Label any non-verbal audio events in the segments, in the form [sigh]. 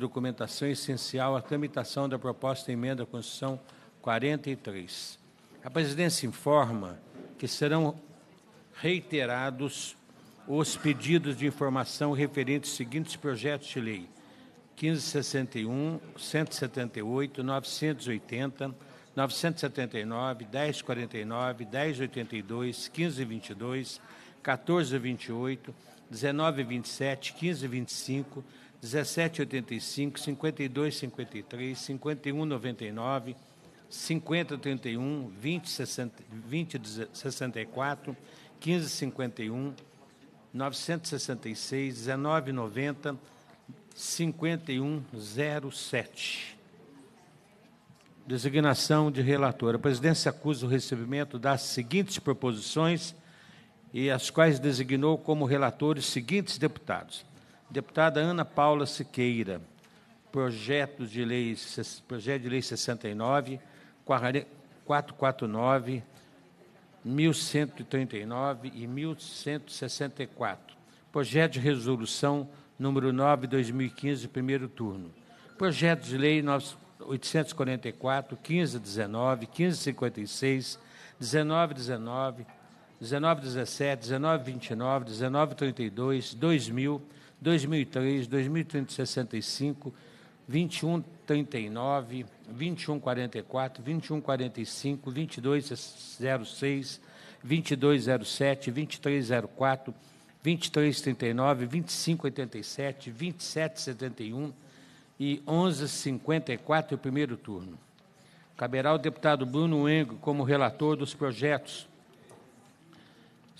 documentação essencial à tramitação da proposta de emenda à Constituição 43. A presidência informa que serão reiterados os pedidos de informação referentes aos seguintes projetos de lei: 1561, 178, 980, 979, 1049, 1082, 1522, 1428, 1927, 1525, 1785, 5253, 5199, 5031, 2064, 1551, 966, 1990, 5107. Designação de relator. A presidência acusa o recebimento das seguintes proposições e as quais designou como relatores seguintes deputados: Deputada Ana Paula Siqueira, projeto de lei, projeto de lei 69, 449, 1139 e 1164. Projeto de resolução número 9, 2015, primeiro turno. Projeto de lei 844, 1519, 1556, 1919, 1917, 1929, 1932, 2000, 2003, 2365, 2139, 2144, 2145, 2206, 2207, 2304, 2339, 2587, 2771 e 1154 o primeiro turno. Caberá ao deputado Bruno Engo como relator dos projetos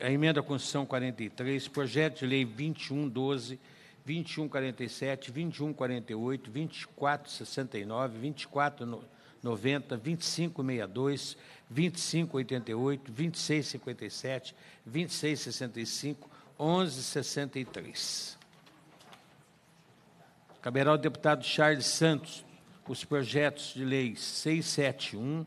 a emenda à Constituição 43, projeto de lei 2112, 2147, 2148, 2469, 2490, 2562, 2588, 2657, 2665, 1163. Caberá ao deputado Charles Santos os projetos de lei 671,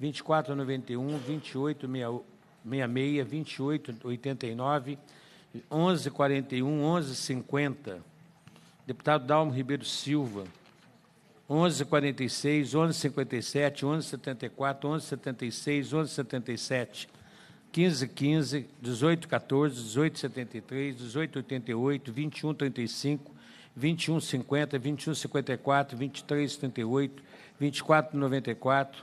2491, 2866, 2889, 1141, 1150. Deputado Dalmo Ribeiro Silva, 1146, 1157, 1174, 1176, 1177. 1515, 1814, 1873, 1888, 2135, 2150, 2154, 2378, 2494,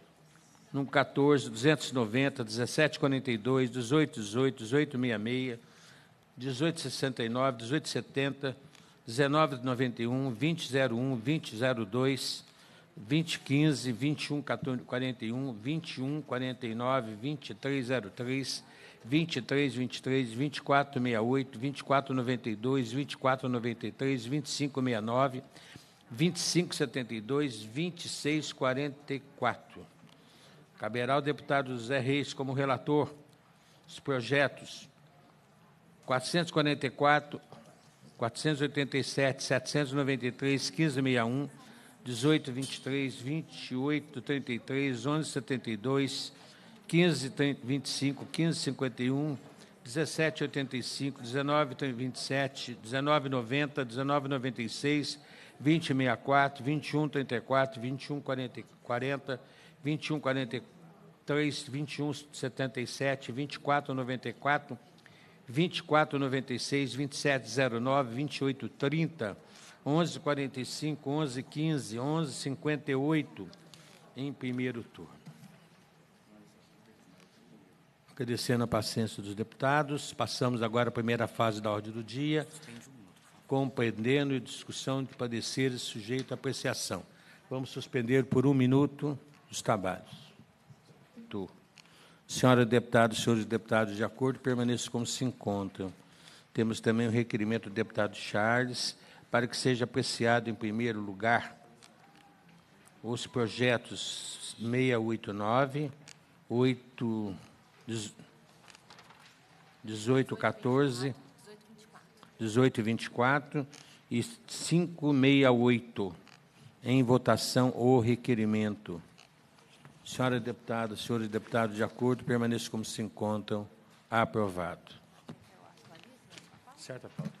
num 14, 290, 1742, 1818, 1866, 1869, 1870, 1991, 2001, 2002, 2015, 21, 14, 41, 21, 49, 2303, 23, 23, 24, 68, 24, 92, 24, 93, 25, 69, 25, 72, 26, 44. Caberá ao deputado José Reis como relator os projetos 444, 487, 793, 1561, 1823, 2833, 1172, 1525, 1551, 1785, 1927, 1990, 1996, 2064, 2134, 2140, 21, 43, 21, 77, 24, 94, 24, 96, 27, 09, 28, 30, 11, 45, 11, 15, 11, 58 em primeiro turno. Agradecendo a paciência dos deputados, passamos agora à primeira fase da ordem do dia, compreendendo e discussão de pareceres sujeito à apreciação. Vamos suspender por um minuto os trabalhos. Do. Senhora deputada, senhores deputados, de acordo, permaneçam como se encontram. Temos também o requerimento do deputado Charles para que seja apreciado em primeiro lugar os projetos 689, 8, 18, 14, 18 e e 568. Em votação, o requerimento. Senhora deputada, senhores deputados, de acordo, permaneçam como se encontram. Aprovado. Certa pauta.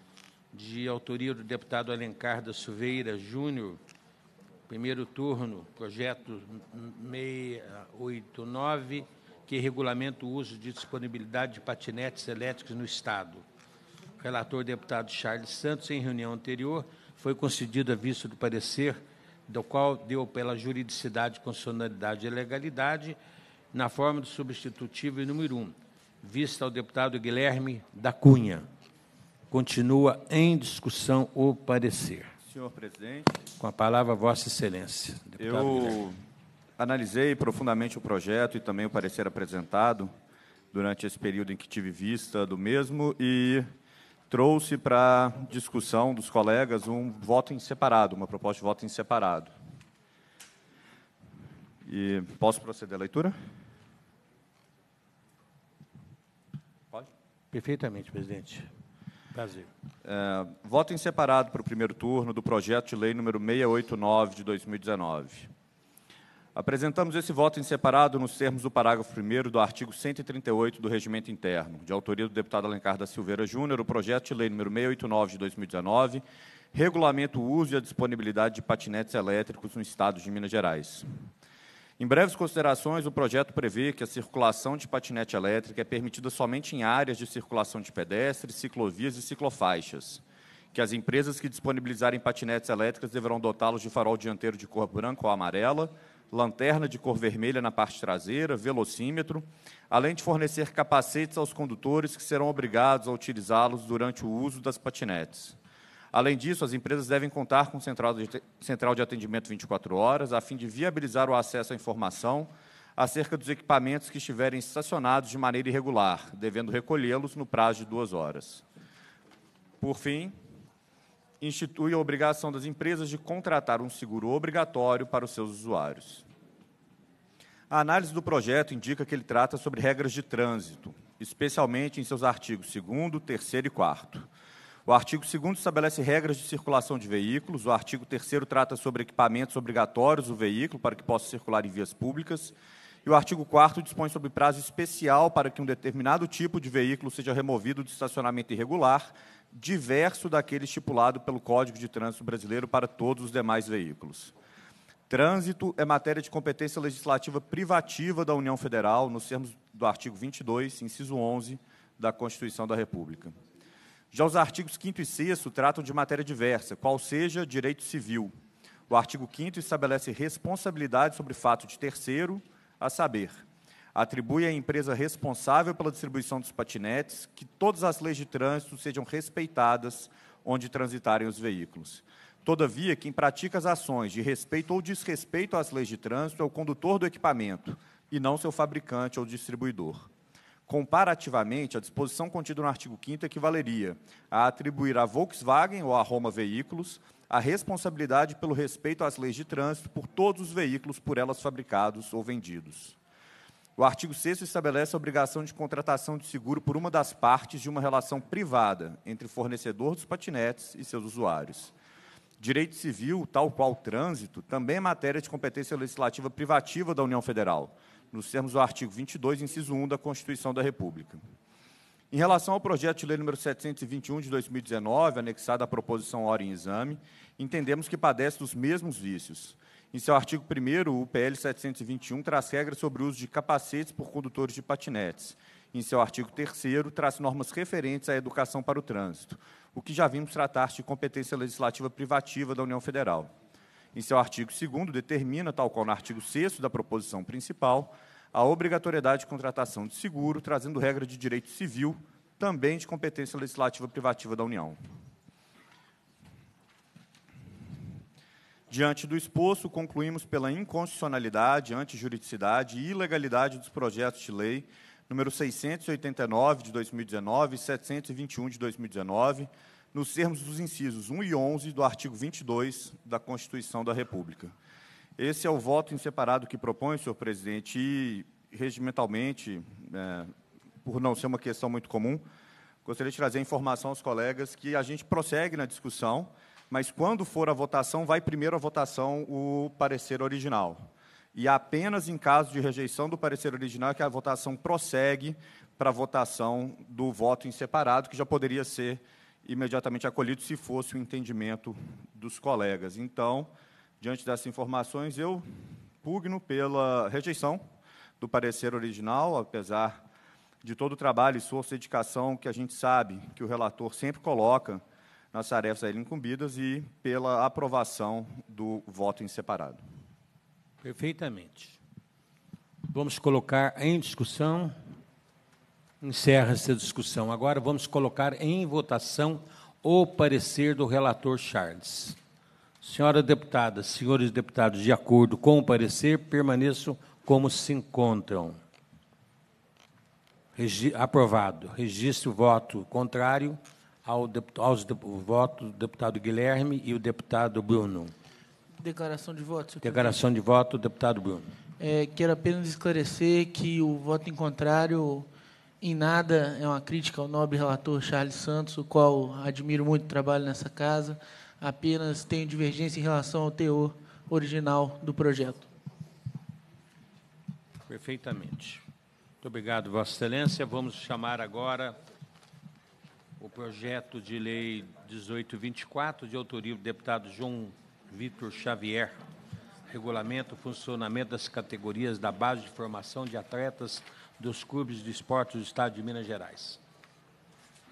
de autoria do deputado Alencar da Silveira Júnior, primeiro turno, projeto 689, que regulamenta o uso de disponibilidade de patinetes elétricos no Estado. relator deputado Charles Santos, em reunião anterior, foi concedido a vista do parecer, do qual deu pela juridicidade, constitucionalidade e legalidade, na forma do substitutivo número 1, vista ao deputado Guilherme da Cunha. Continua em discussão o parecer. Senhor presidente. Com a palavra, Vossa Excelência. Deputado eu Guilherme. analisei profundamente o projeto e também o parecer apresentado durante esse período em que tive vista do mesmo e trouxe para discussão dos colegas um voto em separado, uma proposta de voto em separado. E posso proceder à leitura? Pode? Perfeitamente, presidente. É, voto em separado para o primeiro turno do projeto de lei número 689 de 2019. Apresentamos esse voto em separado nos termos do parágrafo 1 do artigo 138 do Regimento Interno, de autoria do deputado Alencar da Silveira Júnior, o projeto de lei número 689 de 2019, regulamenta o uso e a disponibilidade de patinetes elétricos no Estado de Minas Gerais. Em breves considerações, o projeto prevê que a circulação de patinete elétrico é permitida somente em áreas de circulação de pedestres, ciclovias e ciclofaixas que as empresas que disponibilizarem patinetes elétricas deverão dotá-los de farol dianteiro de cor branca ou amarela, lanterna de cor vermelha na parte traseira, velocímetro, além de fornecer capacetes aos condutores que serão obrigados a utilizá-los durante o uso das patinetes. Além disso, as empresas devem contar com central de atendimento 24 horas, a fim de viabilizar o acesso à informação acerca dos equipamentos que estiverem estacionados de maneira irregular, devendo recolhê-los no prazo de duas horas. Por fim, institui a obrigação das empresas de contratar um seguro obrigatório para os seus usuários. A análise do projeto indica que ele trata sobre regras de trânsito, especialmente em seus artigos 2, 3 e 4. O artigo 2 estabelece regras de circulação de veículos, o artigo 3 trata sobre equipamentos obrigatórios do veículo para que possa circular em vias públicas, e o artigo 4 dispõe sobre prazo especial para que um determinado tipo de veículo seja removido de estacionamento irregular, diverso daquele estipulado pelo Código de Trânsito Brasileiro para todos os demais veículos. Trânsito é matéria de competência legislativa privativa da União Federal, nos termos do artigo 22, inciso 11 da Constituição da República. Já os artigos 5 e 6 tratam de matéria diversa, qual seja direito civil. O artigo 5 estabelece responsabilidade sobre fato de terceiro, a saber, atribui à empresa responsável pela distribuição dos patinetes que todas as leis de trânsito sejam respeitadas onde transitarem os veículos. Todavia, quem pratica as ações de respeito ou desrespeito às leis de trânsito é o condutor do equipamento, e não seu fabricante ou distribuidor. Comparativamente, a disposição contida no artigo 5 equivaleria a atribuir à Volkswagen ou à Roma Veículos a responsabilidade pelo respeito às leis de trânsito por todos os veículos por elas fabricados ou vendidos. O artigo 6 estabelece a obrigação de contratação de seguro por uma das partes de uma relação privada entre o fornecedor dos patinetes e seus usuários. Direito civil, tal qual trânsito, também é matéria de competência legislativa privativa da União Federal nos termos do artigo 22, inciso 1 da Constituição da República. Em relação ao projeto de lei número 721 de 2019, anexado à proposição hora em exame, entendemos que padece dos mesmos vícios. Em seu artigo 1 o PL 721 traz regras sobre o uso de capacetes por condutores de patinetes. Em seu artigo 3 traz normas referentes à educação para o trânsito, o que já vimos tratar se de competência legislativa privativa da União Federal. Em seu artigo 2, determina, tal qual no artigo 6 da proposição principal, a obrigatoriedade de contratação de seguro, trazendo regra de direito civil, também de competência legislativa privativa da União. Diante do exposto, concluímos pela inconstitucionalidade, antijuridicidade e ilegalidade dos projetos de lei número 689 de 2019 e 721 de 2019, nos termos dos incisos 1 e 11 do artigo 22 da Constituição da República. Esse é o voto em separado que propõe, senhor presidente, e regimentalmente, é, por não ser uma questão muito comum, gostaria de trazer a informação aos colegas que a gente prossegue na discussão, mas quando for a votação, vai primeiro à votação o parecer original. E apenas em caso de rejeição do parecer original é que a votação prossegue para a votação do voto em separado, que já poderia ser imediatamente acolhido se fosse o entendimento dos colegas. Então, diante dessas informações, eu pugno pela rejeição do parecer original, apesar de todo o trabalho, esforço e dedicação que a gente sabe que o relator sempre coloca nas tarefas a ele incumbidas e pela aprovação do voto em separado. Perfeitamente. Vamos colocar em discussão Encerra essa discussão. Agora vamos colocar em votação o parecer do relator Charles. Senhora deputada, senhores deputados, de acordo com o parecer, permaneçam como se encontram. Regi aprovado. Registro o voto contrário ao aos de voto do deputado Guilherme e o deputado Bruno. Declaração de voto. Declaração de voto, deputado Bruno. É, quero apenas esclarecer que o voto em contrário em nada é uma crítica ao nobre relator Charles Santos, o qual admiro muito o trabalho nessa casa, apenas tenho divergência em relação ao teor original do projeto. Perfeitamente. Muito obrigado, Vossa Excelência. Vamos chamar agora o projeto de lei 1824, de autoria do deputado João Vitor Xavier. Regulamento, funcionamento das categorias da base de formação de atletas dos clubes de esportes do Estado de Minas Gerais.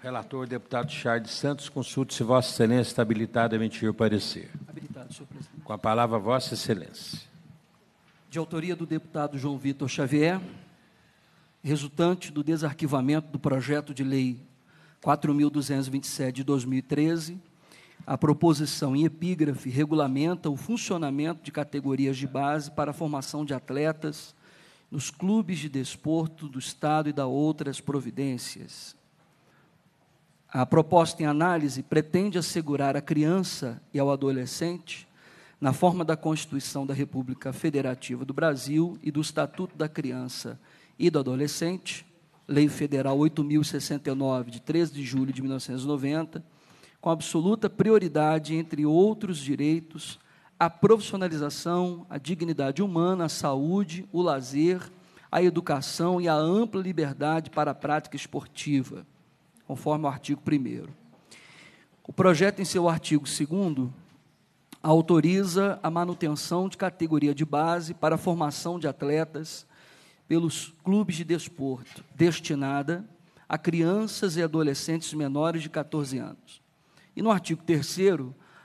Relator, deputado Charles Santos, consulte se Vossa Excelência está habilitada a emitir o parecer. Habilitado, senhor presidente. Com a palavra, Vossa Excelência. De autoria do deputado João Vitor Xavier, resultante do desarquivamento do projeto de lei 4.227 de 2013, a proposição em epígrafe regulamenta o funcionamento de categorias de base para a formação de atletas nos clubes de desporto do Estado e da outras providências. A proposta em análise pretende assegurar à criança e ao adolescente, na forma da Constituição da República Federativa do Brasil e do Estatuto da Criança e do Adolescente, Lei Federal 8069 de 13 de julho de 1990, com absoluta prioridade entre outros direitos a profissionalização, a dignidade humana, a saúde, o lazer, a educação e a ampla liberdade para a prática esportiva, conforme o artigo 1. O projeto, em seu artigo 2, autoriza a manutenção de categoria de base para a formação de atletas pelos clubes de desporto, destinada a crianças e adolescentes menores de 14 anos. E no artigo 3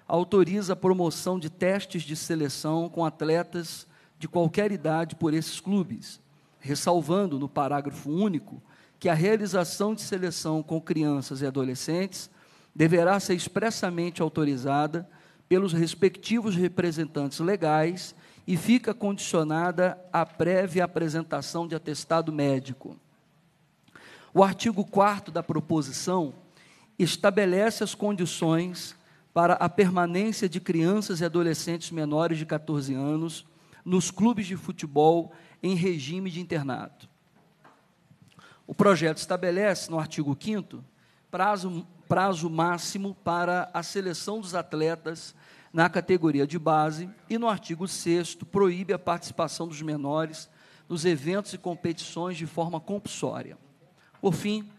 autoriza a promoção de testes de seleção com atletas de qualquer idade por esses clubes, ressalvando no parágrafo único que a realização de seleção com crianças e adolescentes deverá ser expressamente autorizada pelos respectivos representantes legais e fica condicionada à prévia apresentação de atestado médico. O artigo 4 da proposição estabelece as condições para a permanência de crianças e adolescentes menores de 14 anos nos clubes de futebol em regime de internato. O projeto estabelece, no artigo 5, prazo, prazo máximo para a seleção dos atletas na categoria de base e, no artigo 6, proíbe a participação dos menores nos eventos e competições de forma compulsória. Por fim,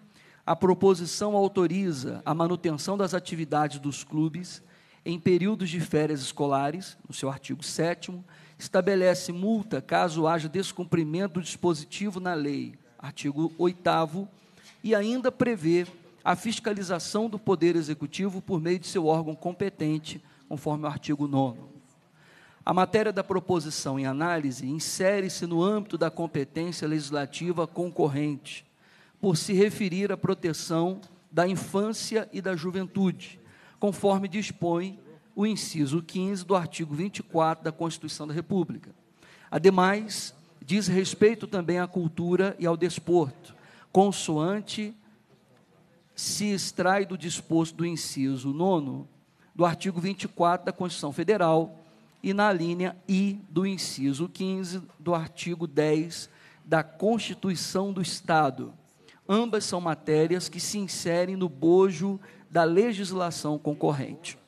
a proposição autoriza a manutenção das atividades dos clubes em períodos de férias escolares, no seu artigo 7 estabelece multa caso haja descumprimento do dispositivo na lei, artigo 8 e ainda prevê a fiscalização do Poder Executivo por meio de seu órgão competente, conforme o artigo 9 A matéria da proposição em análise insere-se no âmbito da competência legislativa concorrente, por se referir à proteção da infância e da juventude, conforme dispõe o inciso 15 do artigo 24 da Constituição da República. Ademais, diz respeito também à cultura e ao desporto, consoante se extrai do disposto do inciso 9 do artigo 24 da Constituição Federal e na linha I do inciso 15 do artigo 10 da Constituição do Estado Ambas são matérias que se inserem no bojo da legislação concorrente.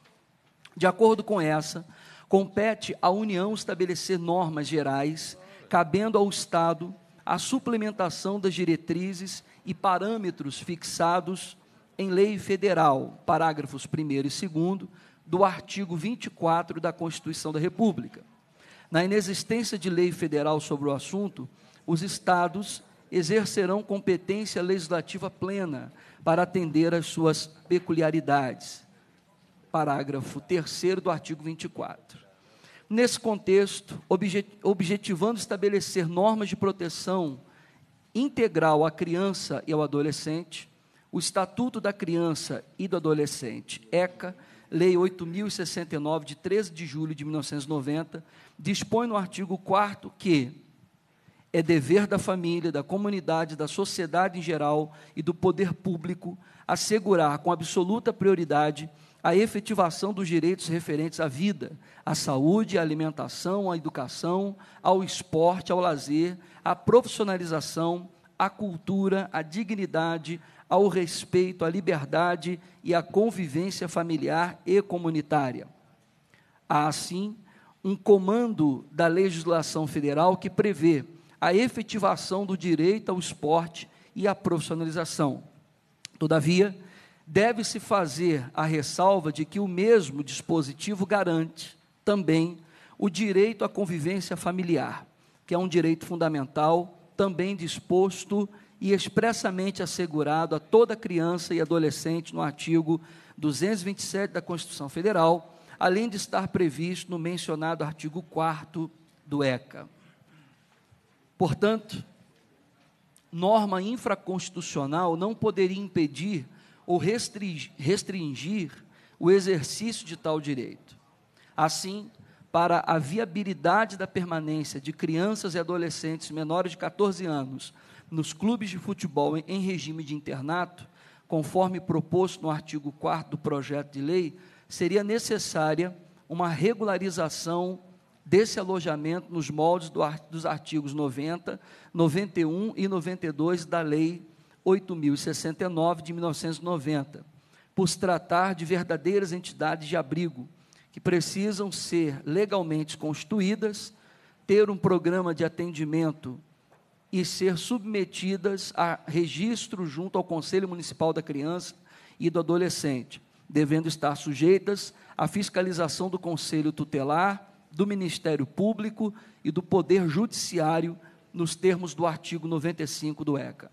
De acordo com essa, compete à União estabelecer normas gerais, cabendo ao Estado a suplementação das diretrizes e parâmetros fixados em lei federal, parágrafos 1 e 2 do artigo 24 da Constituição da República. Na inexistência de lei federal sobre o assunto, os estados exercerão competência legislativa plena para atender às suas peculiaridades. Parágrafo 3 do artigo 24. Nesse contexto, objetivando estabelecer normas de proteção integral à criança e ao adolescente, o Estatuto da Criança e do Adolescente, ECA, Lei 8069 de 13 de julho de 1990, dispõe no artigo 4 que é dever da família, da comunidade, da sociedade em geral e do poder público assegurar com absoluta prioridade a efetivação dos direitos referentes à vida, à saúde, à alimentação, à educação, ao esporte, ao lazer, à profissionalização, à cultura, à dignidade, ao respeito, à liberdade e à convivência familiar e comunitária. Há, assim, um comando da legislação federal que prevê a efetivação do direito ao esporte e à profissionalização. Todavia, deve-se fazer a ressalva de que o mesmo dispositivo garante também o direito à convivência familiar, que é um direito fundamental, também disposto e expressamente assegurado a toda criança e adolescente no artigo 227 da Constituição Federal, além de estar previsto no mencionado artigo 4 do ECA. Portanto, norma infraconstitucional não poderia impedir ou restringir o exercício de tal direito. Assim, para a viabilidade da permanência de crianças e adolescentes menores de 14 anos nos clubes de futebol em regime de internato, conforme proposto no artigo 4 do projeto de lei, seria necessária uma regularização desse alojamento nos moldes do, dos artigos 90, 91 e 92 da Lei 8069 de 1990, por se tratar de verdadeiras entidades de abrigo, que precisam ser legalmente constituídas, ter um programa de atendimento e ser submetidas a registro junto ao Conselho Municipal da Criança e do Adolescente, devendo estar sujeitas à fiscalização do Conselho Tutelar do Ministério Público e do Poder Judiciário, nos termos do artigo 95 do ECA.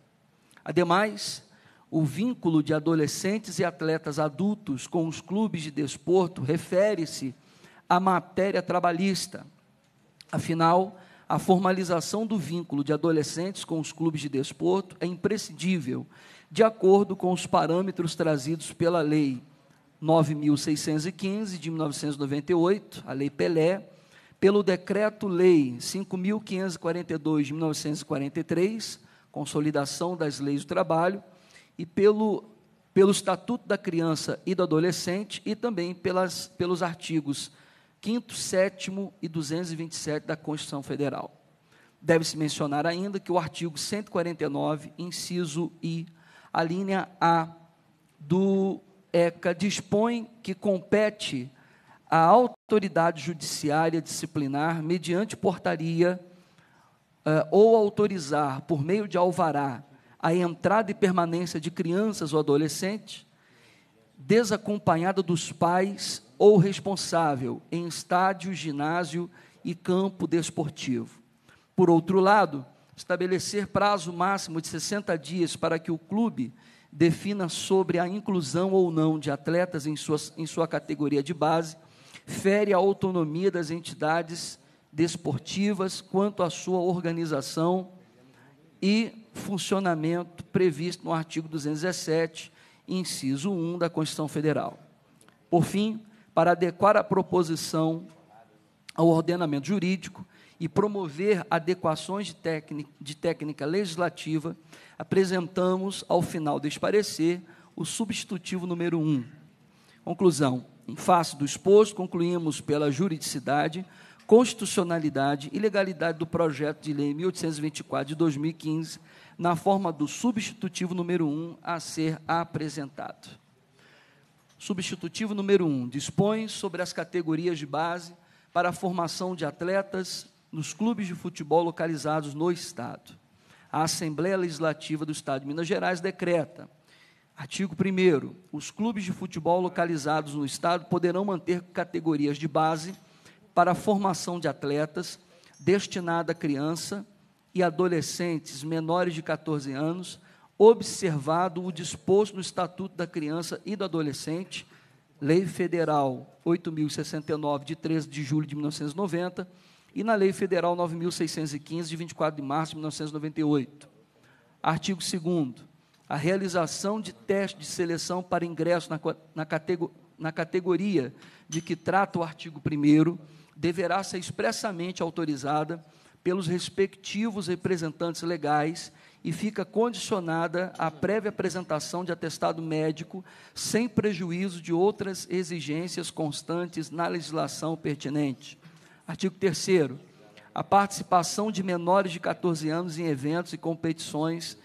Ademais, o vínculo de adolescentes e atletas adultos com os clubes de desporto refere-se à matéria trabalhista. Afinal, a formalização do vínculo de adolescentes com os clubes de desporto é imprescindível, de acordo com os parâmetros trazidos pela Lei 9615 de 1998, a Lei Pelé, pelo Decreto-Lei 5.542 de 1943, Consolidação das Leis do Trabalho, e pelo, pelo Estatuto da Criança e do Adolescente, e também pelas, pelos artigos 5, 7 e 227 da Constituição Federal. Deve-se mencionar ainda que o artigo 149, inciso I, a linha A do ECA dispõe que compete a autoridade judiciária disciplinar mediante portaria uh, ou autorizar, por meio de alvará, a entrada e permanência de crianças ou adolescentes, desacompanhada dos pais ou responsável, em estádio, ginásio e campo desportivo. Por outro lado, estabelecer prazo máximo de 60 dias para que o clube defina sobre a inclusão ou não de atletas em, suas, em sua categoria de base fere a autonomia das entidades desportivas quanto à sua organização e funcionamento previsto no artigo 217, inciso 1 da Constituição Federal. Por fim, para adequar a proposição ao ordenamento jurídico e promover adequações de técnica, de técnica legislativa, apresentamos, ao final deste parecer, o substitutivo número 1. Conclusão. Em face do exposto, concluímos pela juridicidade, constitucionalidade e legalidade do projeto de lei 1824 de 2015, na forma do substitutivo número 1 a ser apresentado. Substitutivo número 1 dispõe sobre as categorias de base para a formação de atletas nos clubes de futebol localizados no Estado. A Assembleia Legislativa do Estado de Minas Gerais decreta Artigo 1. Os clubes de futebol localizados no Estado poderão manter categorias de base para a formação de atletas destinada a criança e adolescentes menores de 14 anos, observado o disposto no Estatuto da Criança e do Adolescente, Lei Federal 8069, de 13 de julho de 1990, e na Lei Federal 9615, de 24 de março de 1998. Artigo 2 a realização de teste de seleção para ingresso na, na, na categoria de que trata o artigo 1 deverá ser expressamente autorizada pelos respectivos representantes legais e fica condicionada à prévia apresentação de atestado médico, sem prejuízo de outras exigências constantes na legislação pertinente. Artigo 3. A participação de menores de 14 anos em eventos e competições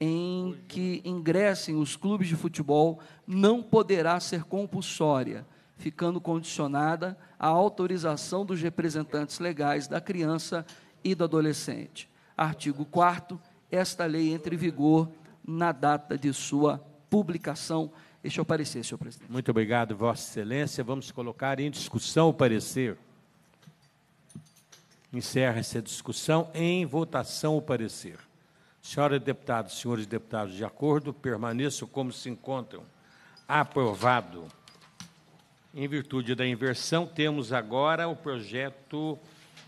em que ingressem os clubes de futebol não poderá ser compulsória, ficando condicionada à autorização dos representantes legais da criança e do adolescente. Artigo 4 Esta lei entra em vigor na data de sua publicação. Este é o parecer, senhor presidente. Muito obrigado, Vossa Excelência. Vamos colocar em discussão o parecer. Encerra-se a discussão. Em votação, o parecer. Senhora deputada, senhores deputados, de acordo, permaneço como se encontram. Aprovado. Em virtude da inversão, temos agora o projeto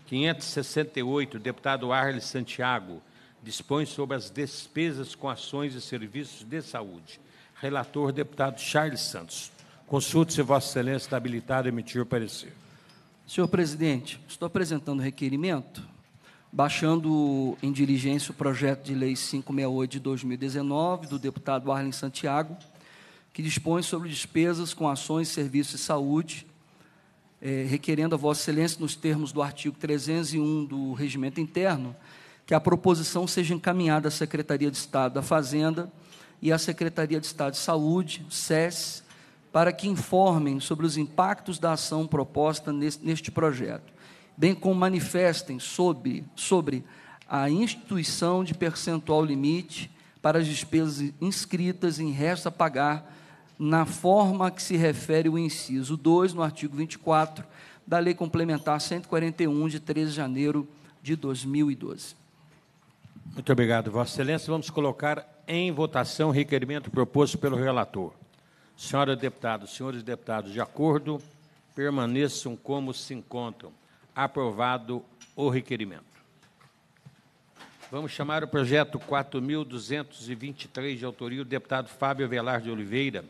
568, deputado Arles Santiago, dispõe sobre as despesas com ações e serviços de saúde. Relator, deputado Charles Santos. Consulte se Vossa Excelência está habilitado a emitir o parecer. Senhor presidente, estou apresentando requerimento baixando em diligência o projeto de lei 568 de 2019 do deputado Arlen Santiago, que dispõe sobre despesas com ações, serviços e saúde, é, requerendo a Vossa Excelência, nos termos do artigo 301 do Regimento Interno, que a proposição seja encaminhada à Secretaria de Estado da Fazenda e à Secretaria de Estado de Saúde, SES, para que informem sobre os impactos da ação proposta neste, neste projeto bem como manifestem sobre, sobre a instituição de percentual limite para as despesas inscritas em resto a pagar, na forma que se refere o inciso 2, no artigo 24 da Lei Complementar 141, de 13 de janeiro de 2012. Muito obrigado, Vossa Excelência. Vamos colocar em votação o requerimento proposto pelo relator. Senhora deputada, senhores deputados, de acordo, permaneçam como se encontram. Aprovado o requerimento. Vamos chamar o projeto 4.223, de autoria do deputado Fábio Velar de Oliveira.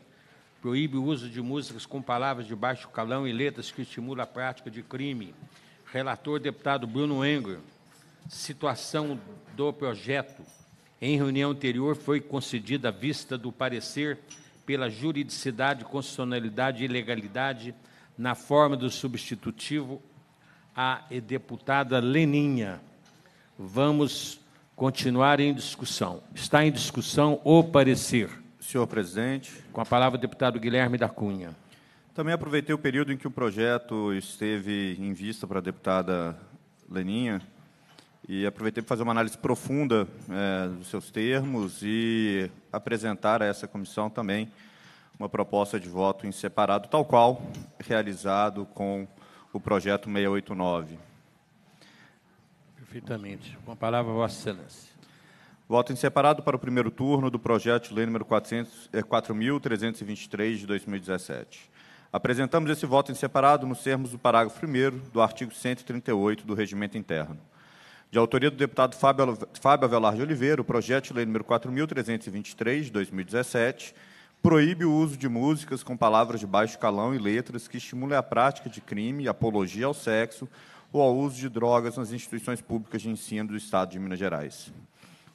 Proíbe o uso de músicas com palavras de baixo calão e letras que estimulam a prática de crime. Relator, deputado Bruno Engler. Situação do projeto. Em reunião anterior, foi concedida a vista do parecer pela juridicidade, constitucionalidade e legalidade na forma do substitutivo a deputada Leninha. Vamos continuar em discussão. Está em discussão o parecer. Senhor presidente. Com a palavra o deputado Guilherme da Cunha. Também aproveitei o período em que o projeto esteve em vista para a deputada Leninha e aproveitei para fazer uma análise profunda é, dos seus termos e apresentar a essa comissão também uma proposta de voto em separado, tal qual realizado com o projeto 689. Perfeitamente. Com a palavra, Vossa Excelência. Voto em separado para o primeiro turno do projeto de lei número 4.323 eh, de 2017. Apresentamos esse voto em separado nos termos do parágrafo 1 do artigo 138 do Regimento Interno. De autoria do deputado Fábio Avelar de Oliveira, o projeto de lei número 4.323 de 2017 proíbe o uso de músicas com palavras de baixo calão e letras que estimulem a prática de crime, apologia ao sexo ou ao uso de drogas nas instituições públicas de ensino do Estado de Minas Gerais.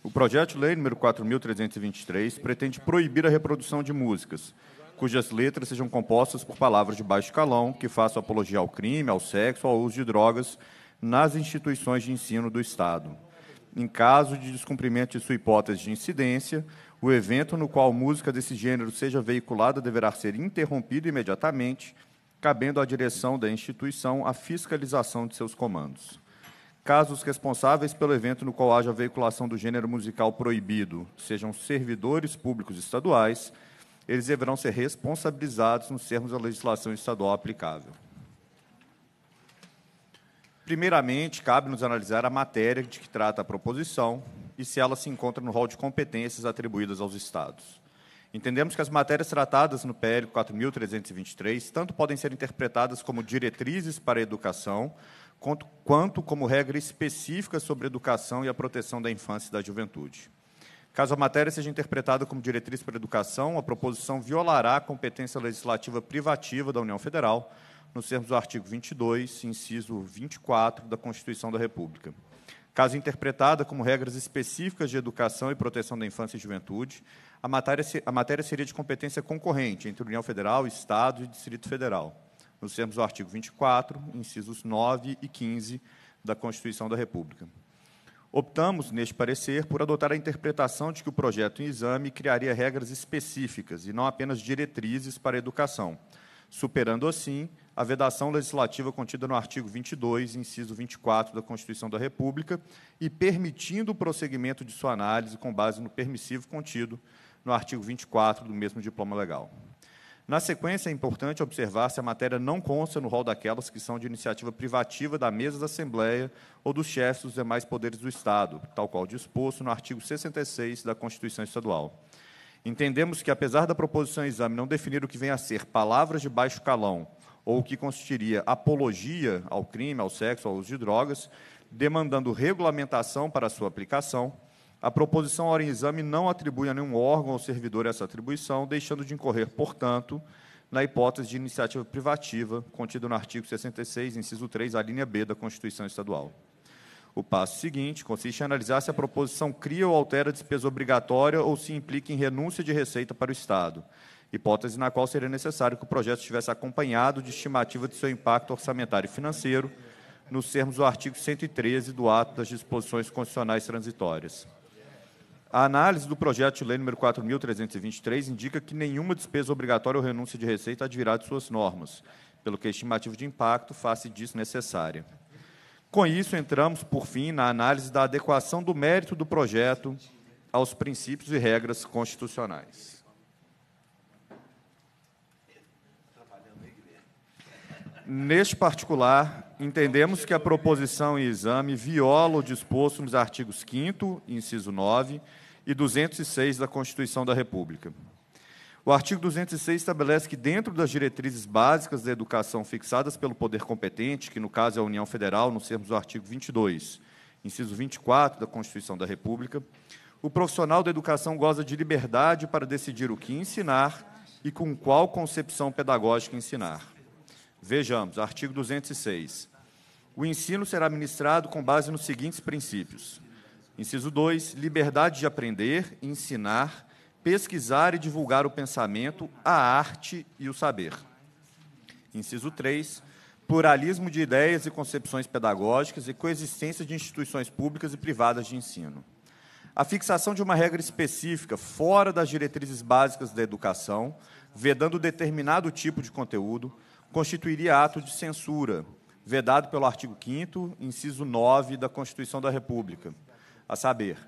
O projeto de lei número 4.323 pretende proibir a reprodução de músicas cujas letras sejam compostas por palavras de baixo calão que façam apologia ao crime, ao sexo ou ao uso de drogas nas instituições de ensino do Estado. Em caso de descumprimento de sua hipótese de incidência, o evento no qual música desse gênero seja veiculada deverá ser interrompido imediatamente, cabendo à direção da instituição a fiscalização de seus comandos. Caso os responsáveis pelo evento no qual haja veiculação do gênero musical proibido sejam servidores públicos estaduais, eles deverão ser responsabilizados nos termos da legislação estadual aplicável. Primeiramente, cabe-nos analisar a matéria de que trata a proposição, e se ela se encontra no rol de competências atribuídas aos Estados. Entendemos que as matérias tratadas no PL 4.323 tanto podem ser interpretadas como diretrizes para a educação, quanto, quanto como regras específicas sobre a educação e a proteção da infância e da juventude. Caso a matéria seja interpretada como diretriz para a educação, a proposição violará a competência legislativa privativa da União Federal, nos termos do artigo 22, inciso 24 da Constituição da República. Caso interpretada como regras específicas de educação e proteção da infância e juventude, a matéria, a matéria seria de competência concorrente entre União Federal, Estado e Distrito Federal, nos termos do artigo 24, incisos 9 e 15 da Constituição da República. Optamos, neste parecer, por adotar a interpretação de que o projeto em exame criaria regras específicas e não apenas diretrizes para a educação, superando, assim, a vedação legislativa contida no artigo 22, inciso 24 da Constituição da República e permitindo o prosseguimento de sua análise com base no permissivo contido no artigo 24 do mesmo diploma legal. Na sequência, é importante observar se a matéria não consta no rol daquelas que são de iniciativa privativa da mesa da Assembleia ou dos chefes dos demais poderes do Estado, tal qual disposto no artigo 66 da Constituição Estadual. Entendemos que, apesar da proposição em exame não definir o que vem a ser palavras de baixo calão ou que consistiria apologia ao crime, ao sexo, ao uso de drogas, demandando regulamentação para sua aplicação. A proposição hora em exame não atribui a nenhum órgão ou servidor essa atribuição, deixando de incorrer, portanto, na hipótese de iniciativa privativa contida no artigo 66, inciso 3, a linha B da Constituição Estadual. O passo seguinte consiste em analisar se a proposição cria ou altera despesa obrigatória ou se implica em renúncia de receita para o Estado hipótese na qual seria necessário que o projeto estivesse acompanhado de estimativa de seu impacto orçamentário e financeiro, nos termos do artigo 113 do ato das disposições constitucionais transitórias. A análise do projeto de lei número 4.323 indica que nenhuma despesa obrigatória ou renúncia de receita advirá de suas normas, pelo que a estimativa de impacto face disso necessária. Com isso, entramos, por fim, na análise da adequação do mérito do projeto aos princípios e regras constitucionais. Neste particular, entendemos que a proposição e exame viola o disposto nos artigos 5º, inciso 9, e 206 da Constituição da República. O artigo 206 estabelece que, dentro das diretrizes básicas da educação fixadas pelo poder competente, que no caso é a União Federal, nos termos do artigo 22, inciso 24 da Constituição da República, o profissional da educação goza de liberdade para decidir o que ensinar e com qual concepção pedagógica ensinar. Vejamos, artigo 206. O ensino será ministrado com base nos seguintes princípios: inciso 2, liberdade de aprender, ensinar, pesquisar e divulgar o pensamento, a arte e o saber. Inciso 3, pluralismo de ideias e concepções pedagógicas e coexistência de instituições públicas e privadas de ensino. A fixação de uma regra específica fora das diretrizes básicas da educação, vedando determinado tipo de conteúdo, constituiria ato de censura, vedado pelo artigo 5 inciso 9 da Constituição da República, a saber,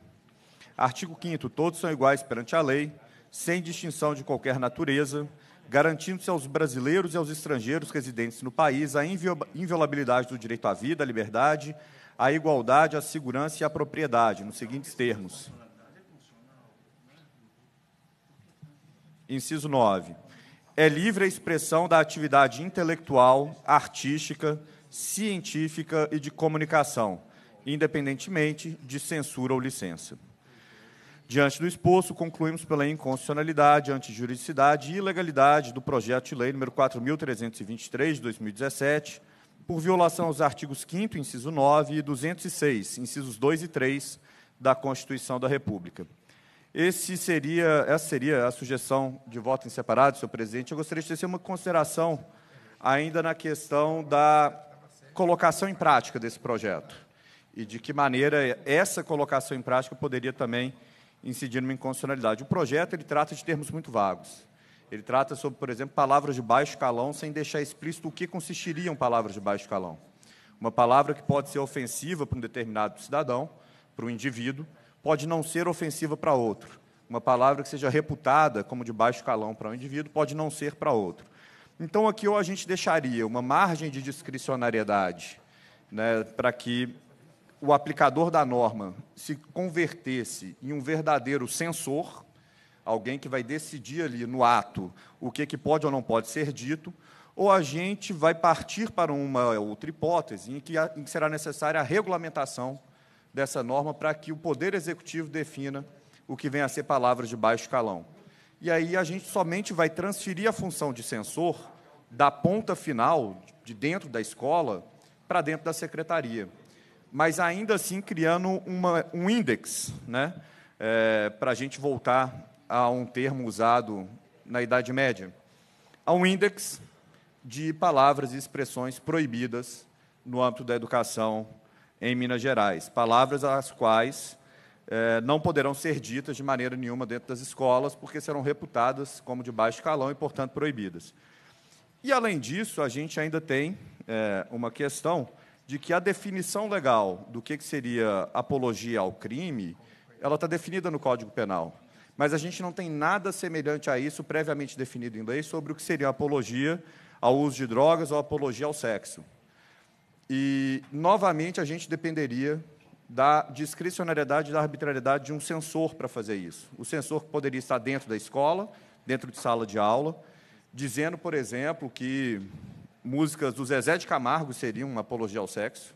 artigo 5 todos são iguais perante a lei, sem distinção de qualquer natureza, garantindo-se aos brasileiros e aos estrangeiros residentes no país a inviolabilidade do direito à vida, à liberdade, à igualdade, à segurança e à propriedade, nos seguintes termos. Inciso 9 é livre a expressão da atividade intelectual, artística, científica e de comunicação, independentemente de censura ou licença. Diante do exposto, concluímos pela inconstitucionalidade, antijuridicidade e ilegalidade do projeto de lei número 4323 de 2017, por violação aos artigos 5º, inciso 9 e 206, incisos 2 e 3 da Constituição da República. Esse seria, essa seria a sugestão de voto em separado, senhor presidente. Eu gostaria de ter uma consideração ainda na questão da colocação em prática desse projeto e de que maneira essa colocação em prática poderia também incidir numa inconstitucionalidade. O projeto ele trata de termos muito vagos. Ele trata sobre, por exemplo, palavras de baixo calão, sem deixar explícito o que consistiriam palavras de baixo calão. Uma palavra que pode ser ofensiva para um determinado cidadão, para um indivíduo, pode não ser ofensiva para outro. Uma palavra que seja reputada como de baixo calão para um indivíduo pode não ser para outro. Então, aqui ou a gente deixaria uma margem de discricionariedade né, para que o aplicador da norma se convertesse em um verdadeiro censor, alguém que vai decidir ali no ato o que, é que pode ou não pode ser dito, ou a gente vai partir para uma outra hipótese em que, a, em que será necessária a regulamentação dessa norma para que o Poder Executivo defina o que vem a ser palavras de baixo calão. E aí a gente somente vai transferir a função de censor da ponta final, de dentro da escola, para dentro da secretaria. Mas ainda assim criando uma, um índex, né? É, para a gente voltar a um termo usado na Idade Média, a um índex de palavras e expressões proibidas no âmbito da educação em Minas Gerais. Palavras as quais é, não poderão ser ditas de maneira nenhuma dentro das escolas, porque serão reputadas como de baixo calão e, portanto, proibidas. E, além disso, a gente ainda tem é, uma questão de que a definição legal do que, que seria apologia ao crime, ela está definida no Código Penal. Mas a gente não tem nada semelhante a isso previamente definido em lei sobre o que seria apologia ao uso de drogas ou apologia ao sexo. E, novamente, a gente dependeria da discricionariedade e da arbitrariedade de um sensor para fazer isso. O sensor que poderia estar dentro da escola, dentro de sala de aula, dizendo, por exemplo, que músicas do Zezé de Camargo seriam uma apologia ao sexo,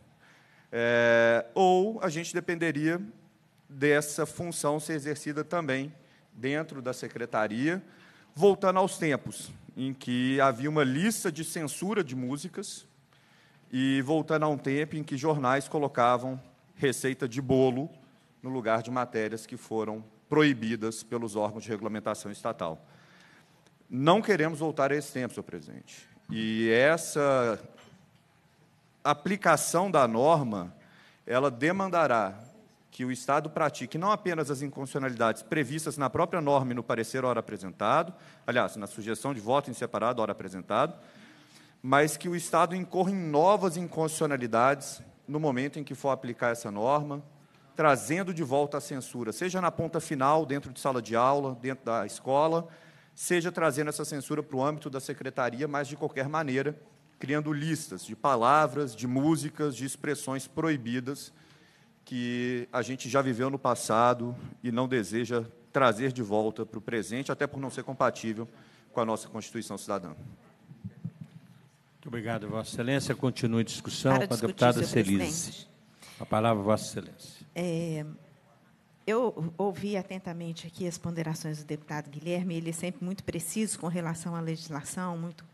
é, ou a gente dependeria dessa função ser exercida também dentro da secretaria, voltando aos tempos em que havia uma lista de censura de músicas e voltando a um tempo em que jornais colocavam receita de bolo no lugar de matérias que foram proibidas pelos órgãos de regulamentação estatal. Não queremos voltar a esse tempo, senhor presidente. E essa aplicação da norma, ela demandará que o Estado pratique não apenas as inconstitucionalidades previstas na própria norma e no parecer hora apresentado, aliás, na sugestão de voto em separado hora apresentado, mas que o Estado incorra em novas inconstitucionalidades no momento em que for aplicar essa norma, trazendo de volta a censura, seja na ponta final, dentro de sala de aula, dentro da escola, seja trazendo essa censura para o âmbito da secretaria, mas de qualquer maneira, criando listas de palavras, de músicas, de expressões proibidas que a gente já viveu no passado e não deseja trazer de volta para o presente, até por não ser compatível com a nossa Constituição Cidadã. Muito obrigado, Vossa Excelência. Continua a discussão Para com a deputada Celise. A palavra, Vossa Excelência. É, eu ouvi atentamente aqui as ponderações do deputado Guilherme. Ele é sempre muito preciso com relação à legislação, muito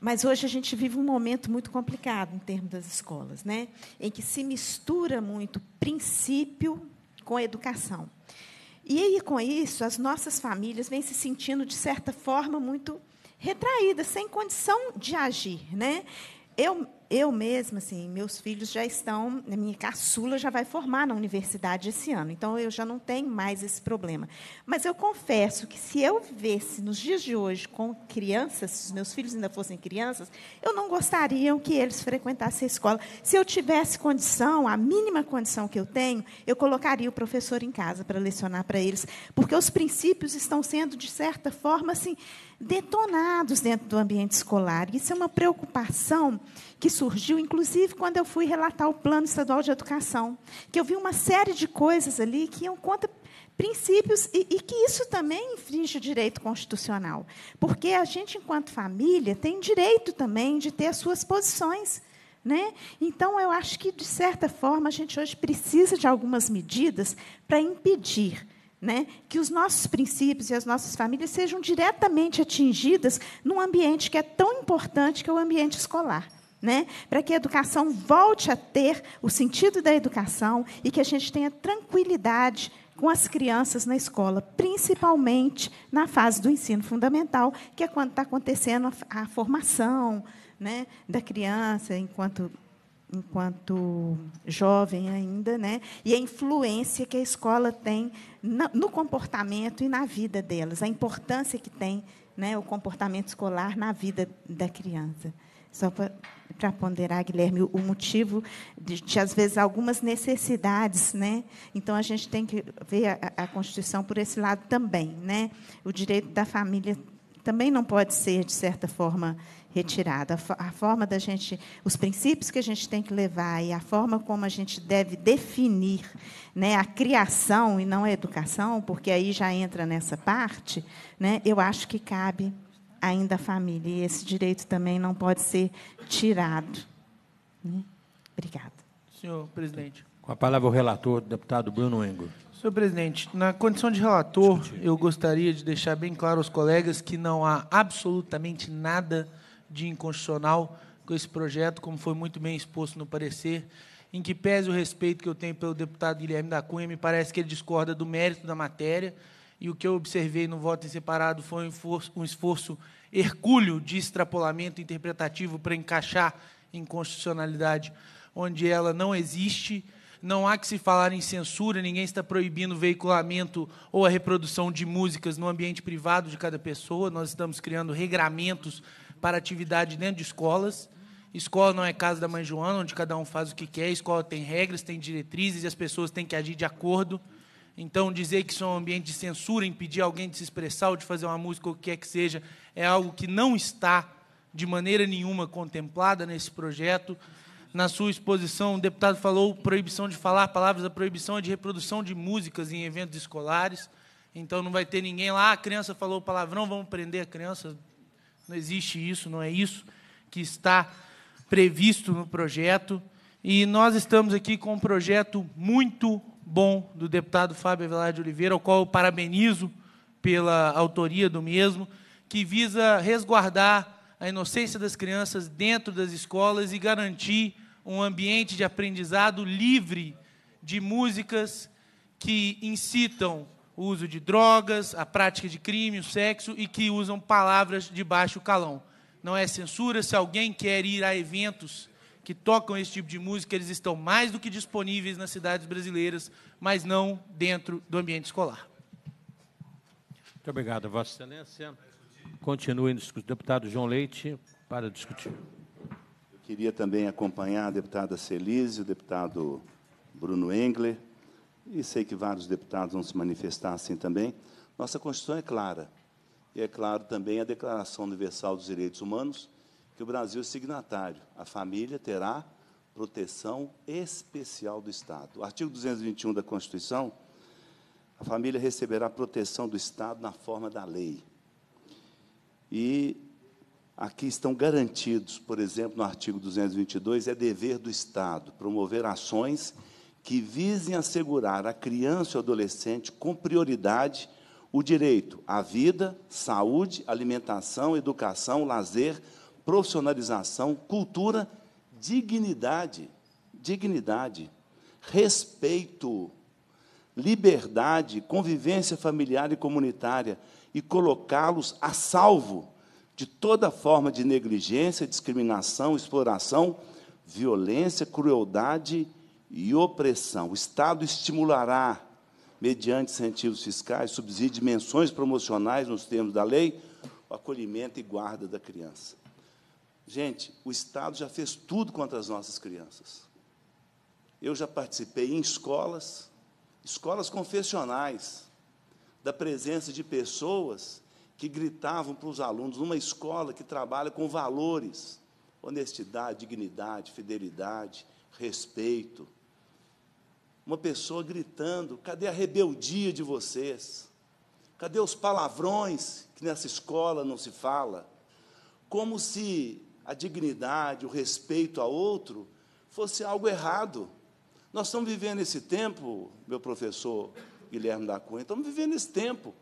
mas hoje a gente vive um momento muito complicado em termos das escolas, né? em que se mistura muito princípio com educação. E aí, com isso, as nossas famílias vêm se sentindo, de certa forma, muito retraída, sem condição de agir, né? Eu eu mesma, assim, meus filhos já estão, a minha caçula já vai formar na universidade esse ano, então eu já não tenho mais esse problema. Mas eu confesso que se eu vivesse nos dias de hoje com crianças, se os meus filhos ainda fossem crianças, eu não gostaria que eles frequentassem a escola. Se eu tivesse condição, a mínima condição que eu tenho, eu colocaria o professor em casa para lecionar para eles, porque os princípios estão sendo, de certa forma, assim, detonados dentro do ambiente escolar. Isso é uma preocupação que surgiu, inclusive quando eu fui relatar o Plano Estadual de Educação, que eu vi uma série de coisas ali que iam contra princípios e, e, que isso também infringe o direito constitucional, porque a gente, enquanto família, tem direito também de ter as suas posições. Né? Então, eu acho que, de certa forma, a gente hoje precisa de algumas medidas para impedir né, que os nossos princípios e as nossas famílias sejam diretamente atingidas num ambiente que é tão importante que é o ambiente escolar né? para que a educação volte a ter o sentido da educação e que a gente tenha tranquilidade com as crianças na escola, principalmente na fase do ensino fundamental, que é quando está acontecendo a, formação né, da criança enquanto enquanto jovem ainda, né? E a influência que a escola tem no comportamento e na vida delas, a importância que tem, né, o comportamento escolar na vida da criança. Só para para ponderar, Guilherme, o motivo de, de, às vezes, algumas necessidades. Né? Então, a gente tem que ver a, a Constituição por esse lado também. Né? O direito da família também não pode ser, de certa forma, retirado. A forma da gente, os princípios que a gente tem que levar e a forma como a gente deve definir né, a criação e não a educação, porque aí já entra nessa parte, né, eu acho que cabe ainda a família. E esse direito também não pode ser tirado. Né? Obrigada. Senhor presidente. Com a palavra o relator, deputado Bruno Engel. Senhor presidente, na condição de relator, Discutir. eu gostaria de deixar bem claro aos colegas que não há absolutamente nada de inconstitucional com esse projeto, como foi muito bem exposto no parecer, em que pese o respeito que eu tenho pelo deputado Guilherme da Cunha, me parece que ele discorda do mérito da matéria, e o que eu observei no voto em separado foi um esforço, um esforço hercúleo de extrapolamento interpretativo para encaixar em constitucionalidade onde ela não existe. Não há que se falar em censura, ninguém está proibindo o veiculamento ou a reprodução de músicas no ambiente privado de cada pessoa. Nós estamos criando regramentos para atividade dentro de escolas. Escola não é casa da mãe Joana, onde cada um faz o que quer. Escola tem regras, tem diretrizes e as pessoas têm que agir de acordo. Então, dizer que isso é um ambiente de censura, impedir alguém de se expressar ou de fazer uma música ou o que quer que seja, é algo que não está de maneira nenhuma contemplada nesse projeto. Na sua exposição, o deputado falou proibição de falar palavras, a proibição é de reprodução de músicas em eventos escolares. Então, não vai ter ninguém lá, ah, a criança falou palavrão, vamos prender a criança. Não existe isso, não é isso que está previsto no projeto. E nós estamos aqui com um projeto muito bom do deputado Fábio Avelar de Oliveira, ao qual eu parabenizo pela autoria do mesmo, que visa resguardar a inocência das crianças dentro das escolas e garantir um ambiente de aprendizado livre de músicas que incitam o uso de drogas, a prática de crime, o sexo e que usam palavras de baixo calão. Não é censura se alguém quer ir a eventos que tocam esse tipo de música, eles estão mais do que disponíveis nas cidades brasileiras, mas não dentro do ambiente escolar. Muito obrigado, Vossa Excelência. Continue, deputado João Leite, para discutir. Eu queria também acompanhar a deputada Celise, o deputado Bruno Engler, e sei que vários deputados vão se manifestar assim também. Nossa Constituição é clara, e é claro também a Declaração Universal dos Direitos Humanos, que o Brasil é signatário. A família terá proteção especial do Estado. O artigo 221 da Constituição, a família receberá proteção do Estado na forma da lei. E aqui estão garantidos, por exemplo, no artigo 222, é dever do Estado promover ações que visem assegurar à criança ao adolescente com prioridade o direito à vida, saúde, alimentação, educação, lazer, profissionalização, cultura, dignidade, dignidade, respeito, liberdade, convivência familiar e comunitária e colocá-los a salvo de toda forma de negligência, discriminação, exploração, violência, crueldade e opressão. O Estado estimulará, mediante incentivos fiscais, subsídios, menções promocionais nos termos da lei, o acolhimento e guarda da criança. Gente, o Estado já fez tudo contra as nossas crianças. Eu já participei em escolas, escolas confessionais, da presença de pessoas que gritavam para os alunos numa escola que trabalha com valores, honestidade, dignidade, fidelidade, respeito. Uma pessoa gritando: cadê a rebeldia de vocês? Cadê os palavrões que nessa escola não se fala? Como se a dignidade, o respeito a outro, fosse algo errado. Nós estamos vivendo esse tempo, meu professor Guilherme da Cunha, estamos vivendo esse tempo.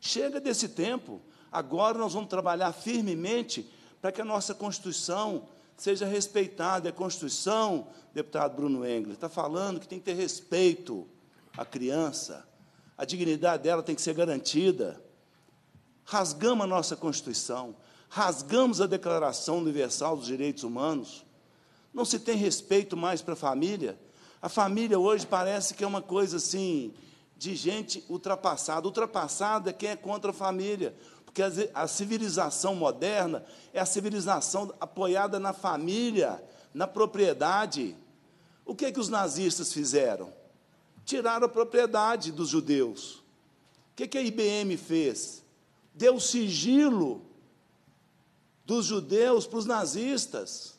Chega desse tempo. Agora nós vamos trabalhar firmemente para que a nossa Constituição seja respeitada. A é Constituição, deputado Bruno Engler, está falando que tem que ter respeito à criança, a dignidade dela tem que ser garantida. Rasgamos a nossa Constituição, rasgamos a Declaração Universal dos Direitos Humanos, não se tem respeito mais para a família. A família hoje parece que é uma coisa assim, de gente ultrapassada. Ultrapassada é quem é contra a família, porque a civilização moderna é a civilização apoiada na família, na propriedade. O que, é que os nazistas fizeram? Tiraram a propriedade dos judeus. O que, é que a IBM fez? Deu sigilo dos judeus para os nazistas.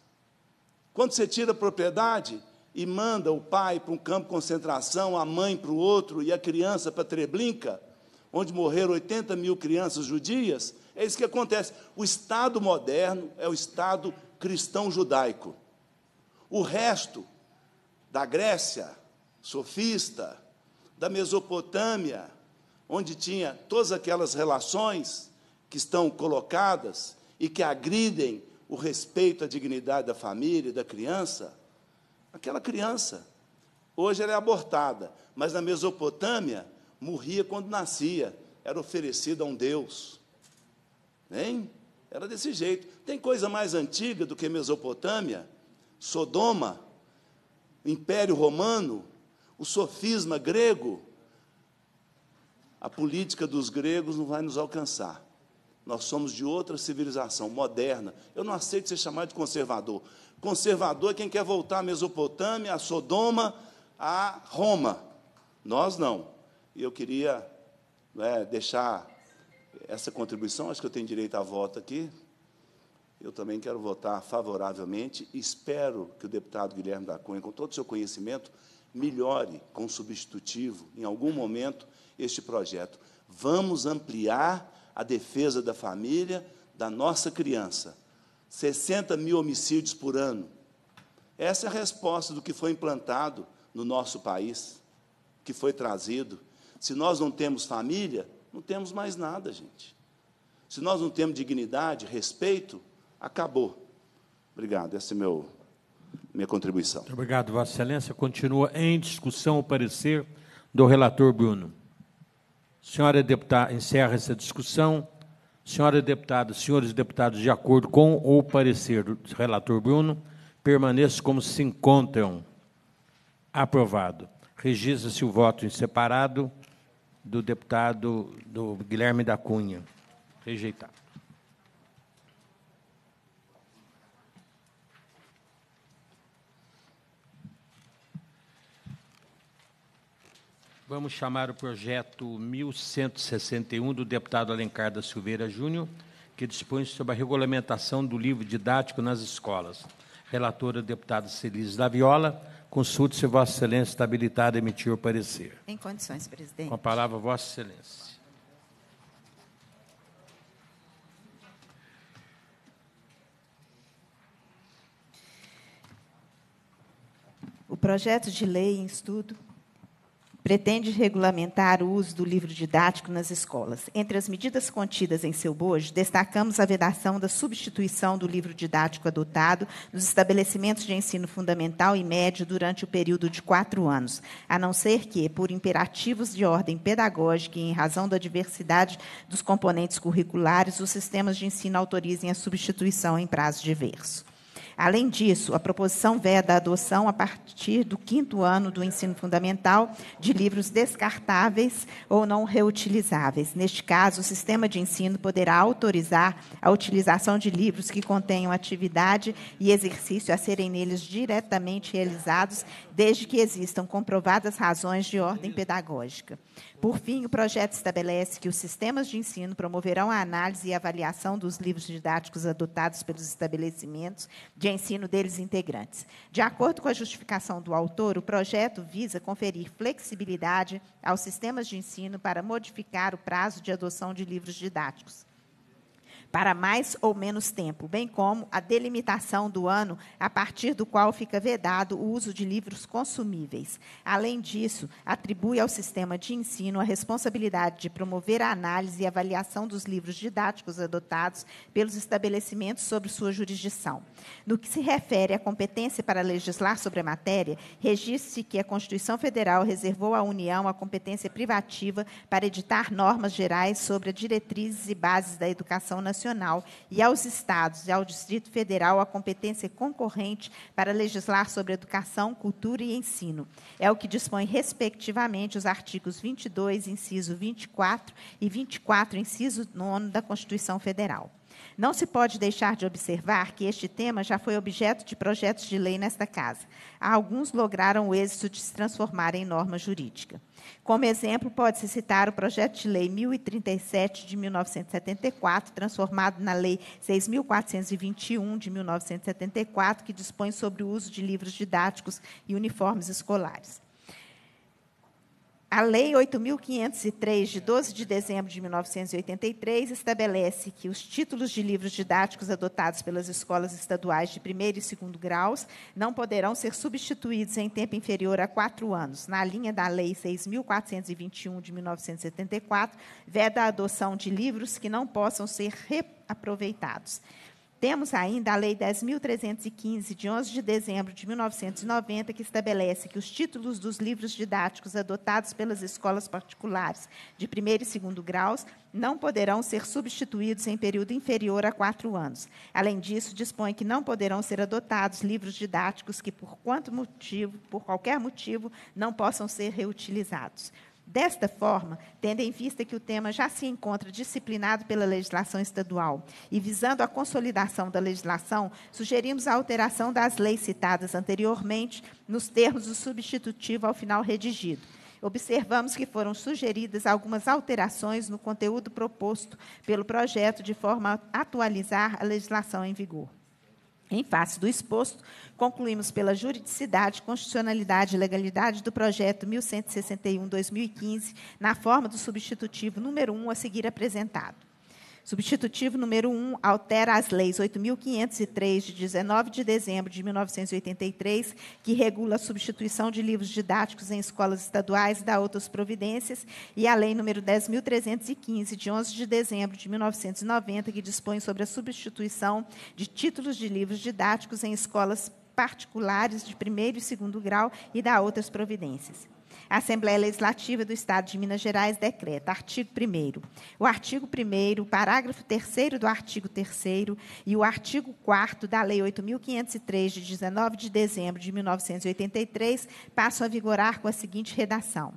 Quando você tira a propriedade e manda o pai para um campo de concentração, a mãe para o outro e a criança para Treblinka, onde morreram 80 mil crianças judias, é isso que acontece. O Estado moderno é o Estado cristão judaico. O resto da Grécia, sofista, da Mesopotâmia, onde tinha todas aquelas relações que estão colocadas e que agridem o respeito à dignidade da família e da criança, aquela criança, hoje ela é abortada, mas na Mesopotâmia morria quando nascia, era oferecida a um deus. Hein? Era desse jeito. Tem coisa mais antiga do que Mesopotâmia? Sodoma, Império Romano, o sofisma grego. A política dos gregos não vai nos alcançar. Nós somos de outra civilização, moderna. Eu não aceito ser chamado de conservador. Conservador é quem quer voltar à Mesopotâmia, a Sodoma, a Roma. Nós não. E eu queria é, deixar essa contribuição, acho que eu tenho direito à voto aqui. Eu também quero votar favoravelmente. Espero que o deputado Guilherme da Cunha, com todo o seu conhecimento, melhore com substitutivo, em algum momento, este projeto. Vamos ampliar a defesa da família, da nossa criança. 60 mil homicídios por ano. Essa é a resposta do que foi implantado no nosso país, que foi trazido. Se nós não temos família, não temos mais nada, gente. Se nós não temos dignidade, respeito, acabou. Obrigado, essa é meu, minha contribuição. Muito obrigado, Vossa Excelência. Continua em discussão o parecer do relator Bruno. Senhora deputada, encerra essa discussão. Senhora deputada, senhores deputados, de acordo com o parecer do relator Bruno, permaneçam como se encontram. Aprovado. Registra-se o voto em separado do deputado do Guilherme da Cunha. Rejeitado. Vamos chamar o projeto 1161 do deputado Alencar da Silveira Júnior, que dispõe sobre a regulamentação do livro didático nas escolas. Relatora, deputada Celis da Viola. Consulte se Vossa Excelência está habilitada a emitir o parecer. Em condições, presidente. Com a palavra, Vossa Excelência. O projeto de lei em estudo pretende regulamentar o uso do livro didático nas escolas. Entre as medidas contidas em seu bojo, destacamos a vedação da substituição do livro didático adotado nos estabelecimentos de ensino fundamental e médio durante o período de quatro anos, a não ser que, por imperativos de ordem pedagógica e em razão da diversidade dos componentes curriculares, os sistemas de ensino autorizem a substituição em prazo diverso. Além disso, a proposição veda é a adoção a partir do quinto ano do ensino fundamental de livros descartáveis ou não reutilizáveis. Neste caso, o sistema de ensino poderá autorizar a utilização de livros que contenham atividade e exercício a serem neles diretamente realizados, desde que existam comprovadas razões de ordem pedagógica. Por fim, o projeto estabelece que os sistemas de ensino promoverão a análise e avaliação dos livros didáticos adotados pelos estabelecimentos de ensino deles integrantes. De acordo com a justificação do autor, o projeto visa conferir flexibilidade aos sistemas de ensino para modificar o prazo de adoção de livros didáticos para mais ou menos tempo, bem como a delimitação do ano a partir do qual fica vedado o uso de livros consumíveis. Além disso, atribui ao sistema de ensino a responsabilidade de promover a análise e avaliação dos livros didáticos adotados pelos estabelecimentos sobre sua jurisdição. No que se refere à competência para legislar sobre a matéria, registre-se que a Constituição Federal reservou à União a competência privativa para editar normas gerais sobre diretrizes e bases da educação nacional Nacional e aos Estados e ao Distrito Federal a competência concorrente para legislar sobre educação, cultura e ensino. É o que dispõe, respectivamente, os artigos 22, inciso 24 e 24, inciso 9 da Constituição Federal. Não se pode deixar de observar que este tema já foi objeto de projetos de lei nesta casa. Alguns lograram o êxito de se transformar em norma jurídica. Como exemplo, pode-se citar o projeto de lei 1037 de 1974, transformado na lei 6421 de 1974, que dispõe sobre o uso de livros didáticos e uniformes escolares. A Lei 8.503, de 12 de dezembro de 1983, estabelece que os títulos de livros didáticos adotados pelas escolas estaduais de primeiro e segundo graus não poderão ser substituídos em tempo inferior a quatro anos. Na linha da Lei 6.421, de 1974, veda a adoção de livros que não possam ser reaproveitados. Temos ainda a Lei 10.315, de 11 de dezembro de 1990, que estabelece que os títulos dos livros didáticos adotados pelas escolas particulares de primeiro e segundo graus não poderão ser substituídos em período inferior a quatro anos. Além disso, dispõe que não poderão ser adotados livros didáticos que, por, quanto motivo, por qualquer motivo, não possam ser reutilizados. Desta forma, tendo em vista que o tema já se encontra disciplinado pela legislação estadual e visando a consolidação da legislação, sugerimos a alteração das leis citadas anteriormente nos termos do substitutivo ao final redigido. Observamos que foram sugeridas algumas alterações no conteúdo proposto pelo projeto de forma a atualizar a legislação em vigor. Em face do exposto, concluímos pela juridicidade, constitucionalidade e legalidade do projeto 1161-2015, na forma do substitutivo número 1 a seguir apresentado. Substitutivo número 1 altera as leis 8.503, de 19 de dezembro de 1983, que regula a substituição de livros didáticos em escolas estaduais e dá outras providências, e a lei número 10.315, de 11 de dezembro de 1990, que dispõe sobre a substituição de títulos de livros didáticos em escolas particulares de primeiro e segundo grau e dá outras providências. A Assembleia Legislativa do Estado de Minas Gerais decreta, artigo 1 o artigo 1 parágrafo 3 do artigo 3 e o artigo 4 da Lei 8.503, de 19 de dezembro de 1983, passam a vigorar com a seguinte redação.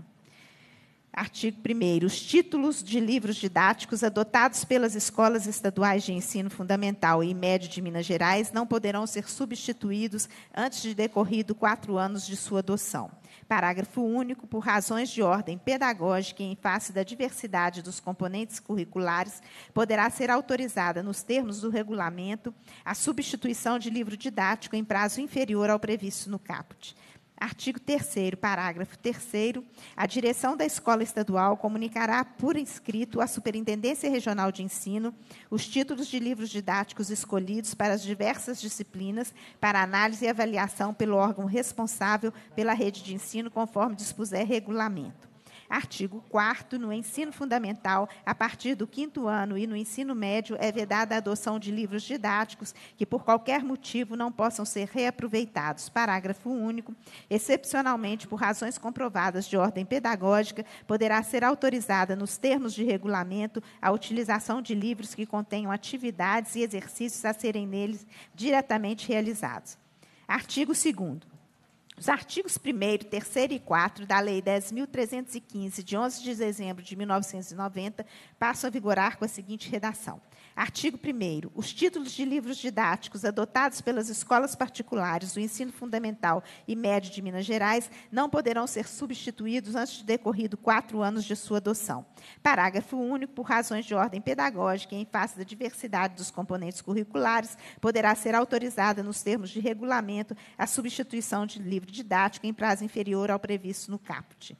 Artigo 1. Os títulos de livros didáticos adotados pelas escolas estaduais de ensino fundamental e médio de Minas Gerais não poderão ser substituídos antes de decorrido quatro anos de sua adoção parágrafo único, por razões de ordem pedagógica e em face da diversidade dos componentes curriculares, poderá ser autorizada, nos termos do regulamento, a substituição de livro didático em prazo inferior ao previsto no caput. Artigo 3 parágrafo 3 a direção da escola estadual comunicará por escrito à Superintendência Regional de Ensino os títulos de livros didáticos escolhidos para as diversas disciplinas para análise e avaliação pelo órgão responsável pela rede de ensino, conforme dispuser regulamento. Artigo 4 no ensino fundamental, a partir do quinto ano e no ensino médio, é vedada a adoção de livros didáticos que, por qualquer motivo, não possam ser reaproveitados. Parágrafo único. Excepcionalmente, por razões comprovadas de ordem pedagógica, poderá ser autorizada, nos termos de regulamento, a utilização de livros que contenham atividades e exercícios a serem neles diretamente realizados. Artigo 2 os artigos 1, 3 e 4 da Lei 10.315, de 11 de dezembro de 1990, passam a vigorar com a seguinte redação. Artigo 1. Os títulos de livros didáticos adotados pelas escolas particulares do ensino fundamental e médio de Minas Gerais não poderão ser substituídos antes de decorrido quatro anos de sua adoção. Parágrafo único. Por razões de ordem pedagógica e em face da diversidade dos componentes curriculares, poderá ser autorizada, nos termos de regulamento, a substituição de livro didático em prazo inferior ao previsto no caput.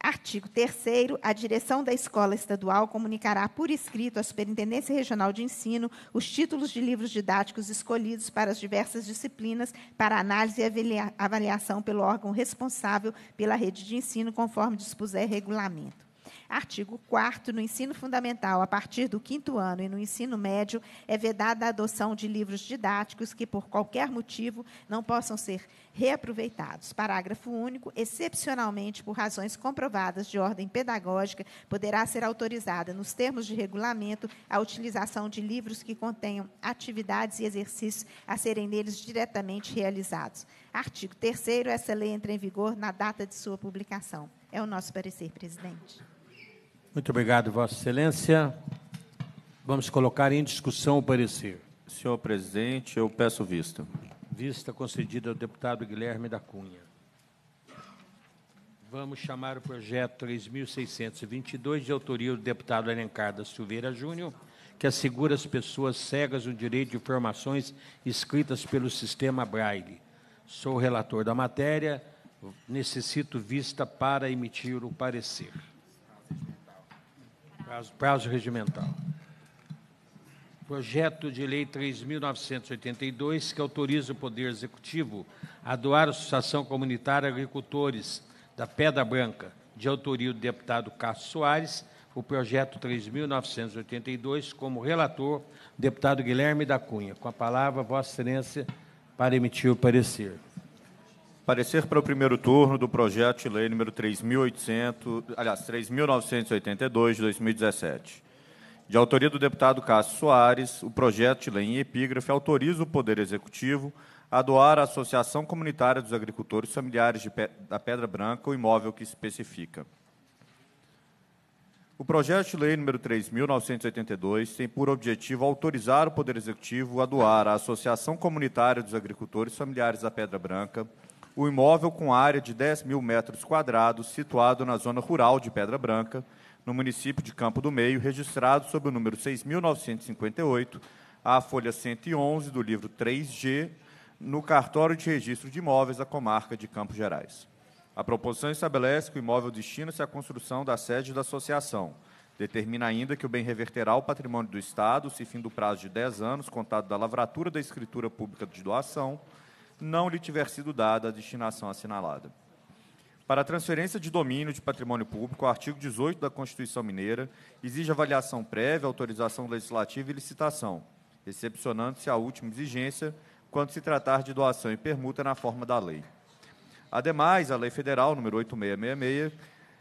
Artigo 3 a direção da escola estadual comunicará por escrito à Superintendência Regional de Ensino os títulos de livros didáticos escolhidos para as diversas disciplinas para análise e avaliação pelo órgão responsável pela rede de ensino, conforme dispuser regulamento. Artigo 4 no ensino fundamental, a partir do quinto ano e no ensino médio, é vedada a adoção de livros didáticos que, por qualquer motivo, não possam ser reaproveitados. Parágrafo único, excepcionalmente, por razões comprovadas de ordem pedagógica, poderá ser autorizada, nos termos de regulamento, a utilização de livros que contenham atividades e exercícios a serem neles diretamente realizados. Artigo 3 essa lei entra em vigor na data de sua publicação. É o nosso parecer, presidente. Muito obrigado, Vossa Excelência. Vamos colocar em discussão o parecer. Senhor presidente, eu peço vista. Vista concedida ao deputado Guilherme da Cunha. Vamos chamar o projeto 3.622, de autoria do deputado Alencar da Silveira Júnior, que assegura às pessoas cegas o direito de informações escritas pelo sistema Braille. Sou relator da matéria, necessito vista para emitir o parecer. Prazo, prazo regimental. Projeto de Lei 3.982, que autoriza o Poder Executivo a doar a Associação Comunitária Agricultores da Pedra Branca, de autoria do deputado Carlos Soares, o projeto 3.982, como relator, deputado Guilherme da Cunha. Com a palavra, Vossa Excelência, para emitir o parecer. Parecer para o primeiro turno do projeto de lei número 3.800, aliás, 3.982 de 2017. De autoria do deputado Cássio Soares, o projeto de lei em epígrafe autoriza o Poder Executivo a doar à Associação Comunitária dos Agricultores Familiares Pe da Pedra Branca o imóvel que especifica. O projeto de lei número 3.982 tem por objetivo autorizar o Poder Executivo a doar à Associação Comunitária dos Agricultores Familiares da Pedra Branca o imóvel com área de 10 mil metros quadrados, situado na zona rural de Pedra Branca, no município de Campo do Meio, registrado sob o número 6.958, à folha 111 do livro 3G, no cartório de registro de imóveis da comarca de Campos Gerais. A proposição estabelece que o imóvel destina-se à construção da sede da associação. Determina ainda que o bem reverterá ao patrimônio do Estado, se fim do prazo de 10 anos, contado da lavratura da escritura pública de doação, não lhe tiver sido dada a destinação assinalada. Para a transferência de domínio de patrimônio público, o artigo 18 da Constituição Mineira exige avaliação prévia, autorização legislativa e licitação, excepcionando-se a última exigência quando se tratar de doação e permuta na forma da lei. Ademais, a Lei Federal número 8666,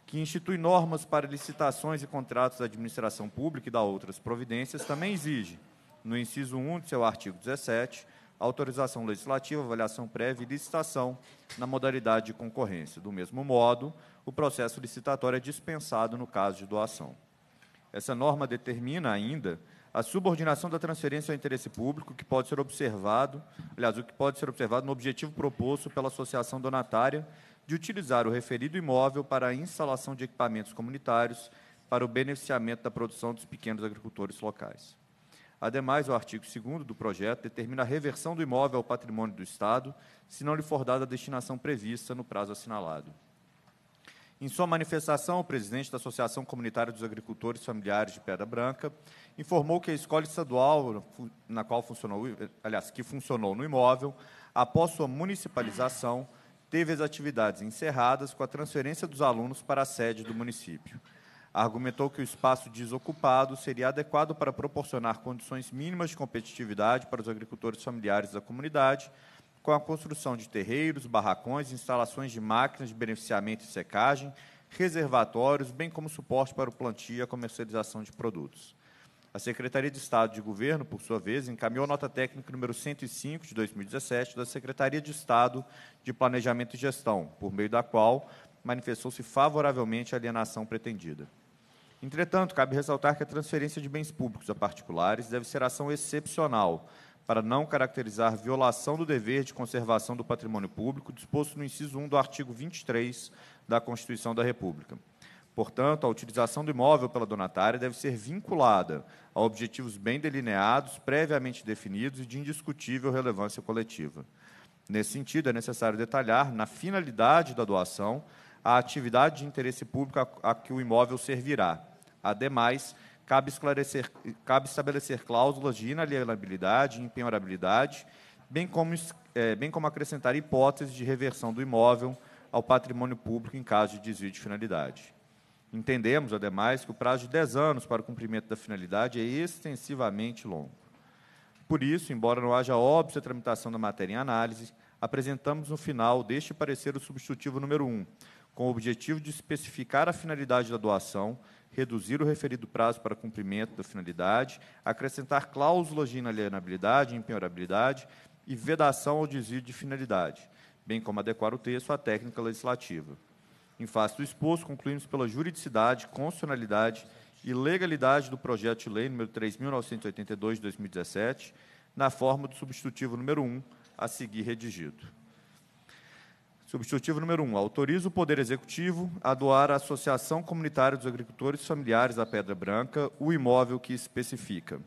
que institui normas para licitações e contratos da administração pública e da outras providências, também exige, no inciso 1 do seu artigo 17, autorização legislativa, avaliação prévia e licitação na modalidade de concorrência. Do mesmo modo, o processo licitatório é dispensado no caso de doação. Essa norma determina ainda a subordinação da transferência ao interesse público que pode ser observado, aliás, o que pode ser observado no objetivo proposto pela associação donatária de utilizar o referido imóvel para a instalação de equipamentos comunitários para o beneficiamento da produção dos pequenos agricultores locais. Ademais, o artigo 2 do projeto determina a reversão do imóvel ao patrimônio do Estado, se não lhe for dada a destinação prevista no prazo assinalado. Em sua manifestação, o presidente da Associação Comunitária dos Agricultores Familiares de Pedra Branca informou que a escola estadual na qual funcionou, aliás, que funcionou no imóvel, após sua municipalização, teve as atividades encerradas com a transferência dos alunos para a sede do município. Argumentou que o espaço desocupado seria adequado para proporcionar condições mínimas de competitividade para os agricultores familiares da comunidade, com a construção de terreiros, barracões, instalações de máquinas de beneficiamento e secagem, reservatórios, bem como suporte para o plantio e a comercialização de produtos. A Secretaria de Estado de Governo, por sua vez, encaminhou nota técnica número 105 de 2017 da Secretaria de Estado de Planejamento e Gestão, por meio da qual manifestou-se favoravelmente à alienação pretendida. Entretanto, cabe ressaltar que a transferência de bens públicos a particulares deve ser ação excepcional, para não caracterizar violação do dever de conservação do patrimônio público disposto no inciso 1 do artigo 23 da Constituição da República. Portanto, a utilização do imóvel pela donatária deve ser vinculada a objetivos bem delineados, previamente definidos e de indiscutível relevância coletiva. Nesse sentido, é necessário detalhar, na finalidade da doação, a atividade de interesse público a, a que o imóvel servirá, Ademais, cabe, esclarecer, cabe estabelecer cláusulas de inalienabilidade e empenhorabilidade, bem como, é, bem como acrescentar hipóteses de reversão do imóvel ao patrimônio público em caso de desvio de finalidade. Entendemos, ademais, que o prazo de 10 anos para o cumprimento da finalidade é extensivamente longo. Por isso, embora não haja óbvia tramitação da matéria em análise, apresentamos no final deste parecer o substitutivo número 1, com o objetivo de especificar a finalidade da doação, reduzir o referido prazo para cumprimento da finalidade, acrescentar cláusulas de inalienabilidade e impenhorabilidade e vedação ao desvio de finalidade, bem como adequar o texto à técnica legislativa. Em face do exposto, concluímos pela juridicidade, constitucionalidade e legalidade do projeto de lei número 3.982 de 2017, na forma do substitutivo número 1, a seguir redigido. Substitutivo número 1. Um, autoriza o Poder Executivo a doar à Associação Comunitária dos Agricultores Familiares da Pedra Branca o imóvel que especifica.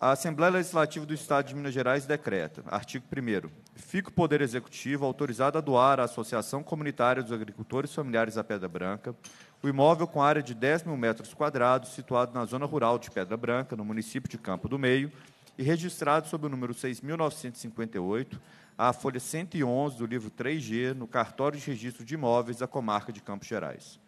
A Assembleia Legislativa do Estado de Minas Gerais decreta, artigo 1 fica o Poder Executivo autorizado a doar à Associação Comunitária dos Agricultores Familiares da Pedra Branca o imóvel com área de 10 mil metros quadrados, situado na zona rural de Pedra Branca, no município de Campo do Meio, e registrado sob o número 6.958, à folha 111 do livro 3G, no cartório de registro de imóveis da comarca de Campos Gerais.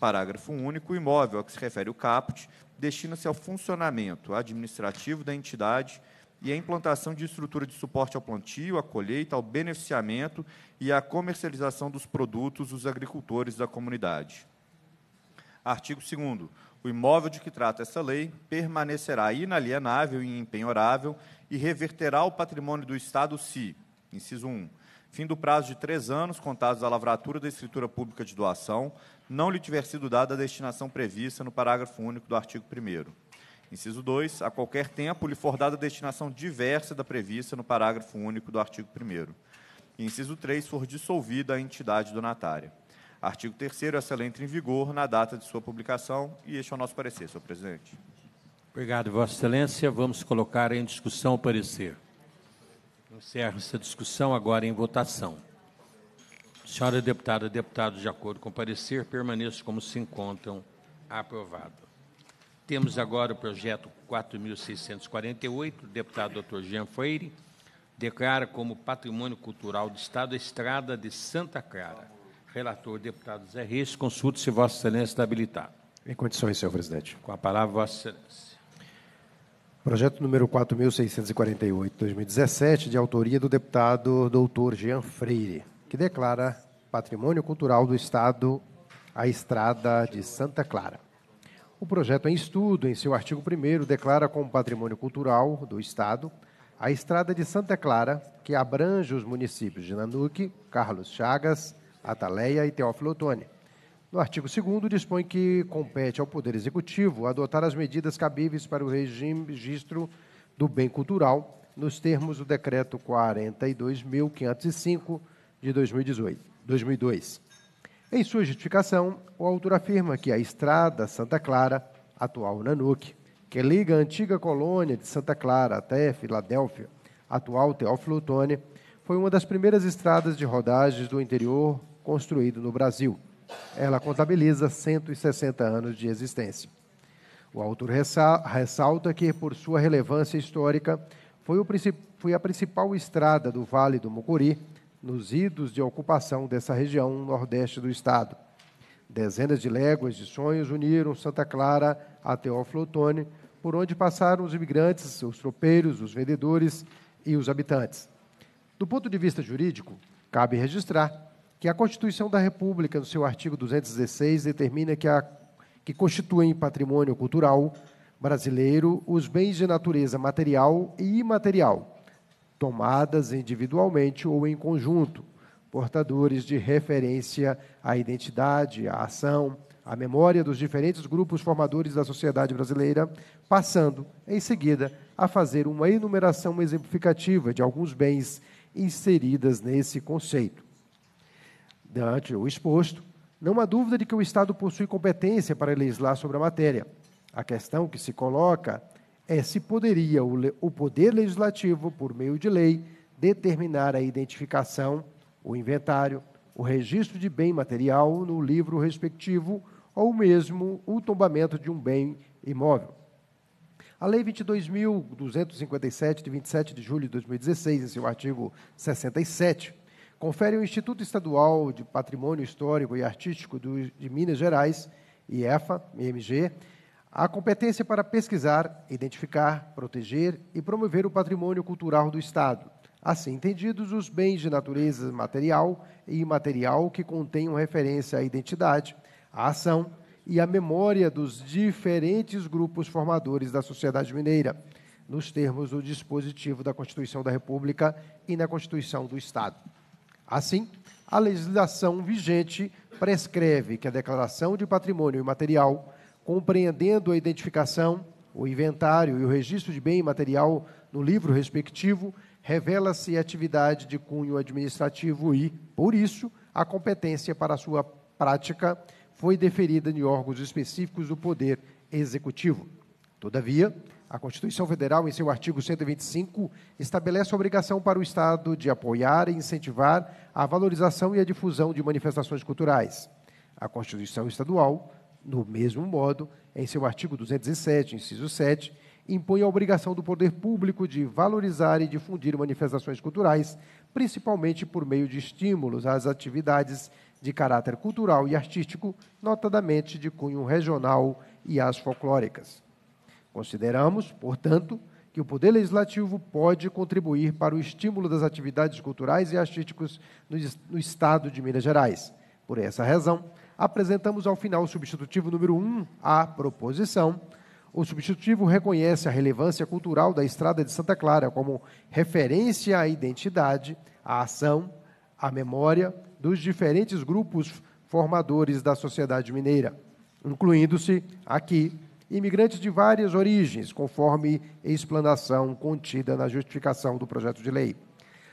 Parágrafo único, o imóvel a que se refere o caput destina-se ao funcionamento administrativo da entidade e à implantação de estrutura de suporte ao plantio, à colheita, ao beneficiamento e à comercialização dos produtos dos agricultores da comunidade. Artigo 2 o imóvel de que trata essa lei permanecerá inalienável e empenhorável e reverterá ao patrimônio do Estado se, Inciso 1. Fim do prazo de três anos contados à lavratura da escritura pública de doação, não lhe tiver sido dada a destinação prevista no parágrafo único do artigo 1. Inciso 2. A qualquer tempo lhe for dada a destinação diversa da prevista no parágrafo único do artigo 1. Inciso 3. For dissolvida a entidade donatária. Artigo 3. Essa lei entra em vigor na data de sua publicação e este é o nosso parecer, senhor presidente. Obrigado, Vossa Excelência. Vamos colocar em discussão o parecer. Encerro essa discussão agora em votação. Senhora deputada, deputado, de acordo com o parecer, permaneço como se encontram. Aprovado. Temos agora o projeto 4.648, deputado Dr. Jean Freire, declara como patrimônio cultural do Estado a estrada de Santa Clara. Relator, deputado Zé Reis, consulte se Vossa Excelência está habilitado. Em condições, senhor presidente. Com a palavra, Vossa Excelência. Projeto número 4.648, 2017, de autoria do deputado doutor Jean Freire, que declara patrimônio cultural do Estado a Estrada de Santa Clara. O projeto em estudo, em seu artigo 1, declara como patrimônio cultural do Estado a Estrada de Santa Clara, que abrange os municípios de Nanuque, Carlos Chagas, Ataleia e Teófilo Otoni, no artigo 2 dispõe que compete ao Poder Executivo adotar as medidas cabíveis para o regime registro do bem cultural, nos termos do decreto 42505 de 2018, 2002. Em sua justificação, o autor afirma que a estrada Santa Clara, atual Nanuque, que liga a antiga colônia de Santa Clara até Filadélfia, atual Teófilo Otoni, foi uma das primeiras estradas de rodagens do interior construído no Brasil ela contabiliza 160 anos de existência. O autor ressalta que, por sua relevância histórica, foi, o, foi a principal estrada do Vale do Mucuri nos idos de ocupação dessa região nordeste do estado. Dezenas de léguas de sonhos uniram Santa Clara a Teófilo Otoni, por onde passaram os imigrantes, os tropeiros, os vendedores e os habitantes. Do ponto de vista jurídico, cabe registrar que a Constituição da República, no seu artigo 216, determina que, a, que constituem patrimônio cultural brasileiro os bens de natureza material e imaterial, tomadas individualmente ou em conjunto, portadores de referência à identidade, à ação, à memória dos diferentes grupos formadores da sociedade brasileira, passando, em seguida, a fazer uma enumeração exemplificativa de alguns bens inseridas nesse conceito. Dante o exposto, não há dúvida de que o Estado possui competência para legislar sobre a matéria. A questão que se coloca é se poderia o, o Poder Legislativo, por meio de lei, determinar a identificação, o inventário, o registro de bem material no livro respectivo ou mesmo o tombamento de um bem imóvel. A Lei 22.257, de 27 de julho de 2016, em seu artigo 67, confere ao Instituto Estadual de Patrimônio Histórico e Artístico do, de Minas Gerais, IEFA, IMG, a competência para pesquisar, identificar, proteger e promover o patrimônio cultural do Estado, assim entendidos os bens de natureza material e imaterial que contenham referência à identidade, à ação e à memória dos diferentes grupos formadores da sociedade mineira, nos termos do dispositivo da Constituição da República e na Constituição do Estado. Assim, a legislação vigente prescreve que a declaração de patrimônio imaterial, compreendendo a identificação, o inventário e o registro de bem imaterial no livro respectivo, revela-se atividade de cunho administrativo e, por isso, a competência para sua prática foi deferida em órgãos específicos do Poder Executivo. Todavia, a Constituição Federal, em seu artigo 125, estabelece a obrigação para o Estado de apoiar e incentivar a valorização e a difusão de manifestações culturais. A Constituição Estadual, no mesmo modo, em seu artigo 207, inciso 7, impõe a obrigação do poder público de valorizar e difundir manifestações culturais, principalmente por meio de estímulos às atividades de caráter cultural e artístico, notadamente de cunho regional e às folclóricas. Consideramos, portanto, que o Poder Legislativo pode contribuir para o estímulo das atividades culturais e artísticas no, no Estado de Minas Gerais. Por essa razão, apresentamos ao final o substitutivo número 1 à proposição. O substitutivo reconhece a relevância cultural da Estrada de Santa Clara como referência à identidade, à ação, à memória dos diferentes grupos formadores da sociedade mineira, incluindo-se aqui imigrantes de várias origens, conforme explanação contida na justificação do projeto de lei.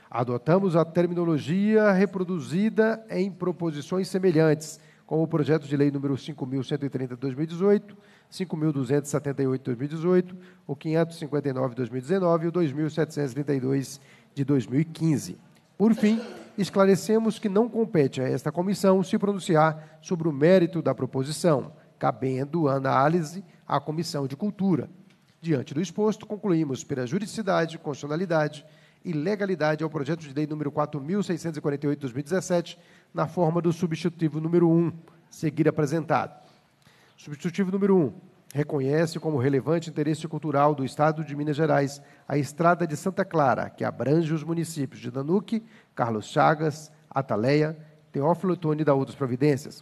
Adotamos a terminologia reproduzida em proposições semelhantes, como o projeto de lei número 5130 de 2018, 5.278 de 2018, o 559 de 2019 e o 2.732 de 2015. Por fim, esclarecemos que não compete a esta comissão se pronunciar sobre o mérito da proposição, cabendo a análise à Comissão de Cultura. Diante do exposto, concluímos pela juridicidade, constitucionalidade e legalidade ao projeto de lei número 4648/2017, na forma do substitutivo número 1, seguir apresentado. Substitutivo número 1 reconhece como relevante interesse cultural do Estado de Minas Gerais a Estrada de Santa Clara, que abrange os municípios de Danuque, Carlos Chagas, Ataleia, Teófilo Otoni da Outras Providências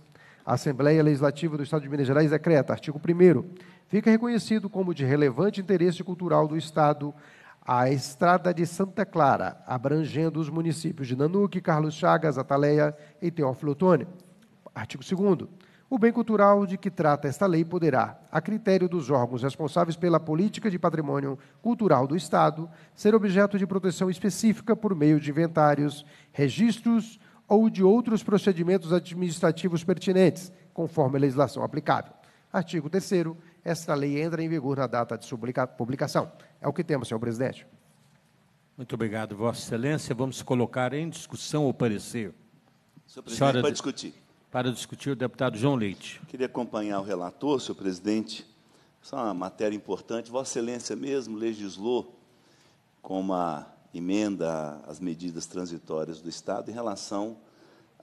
a Assembleia Legislativa do Estado de Minas Gerais decreta, artigo 1 fica reconhecido como de relevante interesse cultural do Estado a Estrada de Santa Clara, abrangendo os municípios de Nanuque, Carlos Chagas, Ataleia e Teófilo Otoni. Artigo 2 o bem cultural de que trata esta lei poderá, a critério dos órgãos responsáveis pela política de patrimônio cultural do Estado, ser objeto de proteção específica por meio de inventários, registros ou de outros procedimentos administrativos pertinentes, conforme a legislação aplicável. Artigo 3 esta lei entra em vigor na data de publicação. É o que temos, senhor presidente. Muito obrigado, Vossa Excelência. Vamos colocar em discussão o parecer. Senhor presidente, Senhora, para discutir. Para discutir, o deputado João Leite. Queria acompanhar o relator, senhor presidente. Isso é uma matéria importante. Vossa Excelência mesmo legislou com uma emenda às medidas transitórias do Estado em relação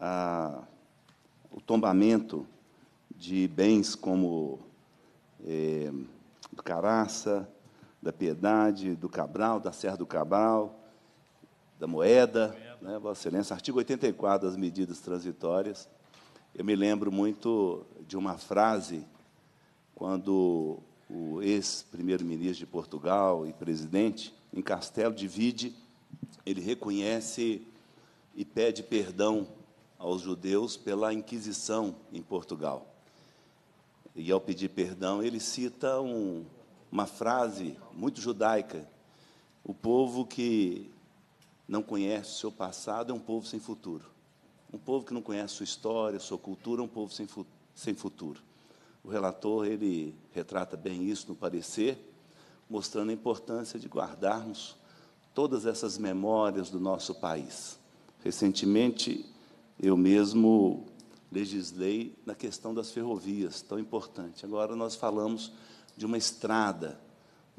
ao tombamento de bens como é, do Caraça, da Piedade, do Cabral, da Serra do Cabral, da Moeda, né, Vossa Excelência, artigo 84 das medidas transitórias. Eu me lembro muito de uma frase quando o ex-primeiro-ministro de Portugal e presidente em Castelo de Vide, ele reconhece e pede perdão aos judeus pela Inquisição em Portugal. E ao pedir perdão, ele cita um, uma frase muito judaica: o povo que não conhece o seu passado é um povo sem futuro. Um povo que não conhece sua história, sua cultura, é um povo sem, fu sem futuro. O relator ele retrata bem isso no parecer mostrando a importância de guardarmos todas essas memórias do nosso país. Recentemente, eu mesmo legislei na questão das ferrovias, tão importante. Agora nós falamos de uma estrada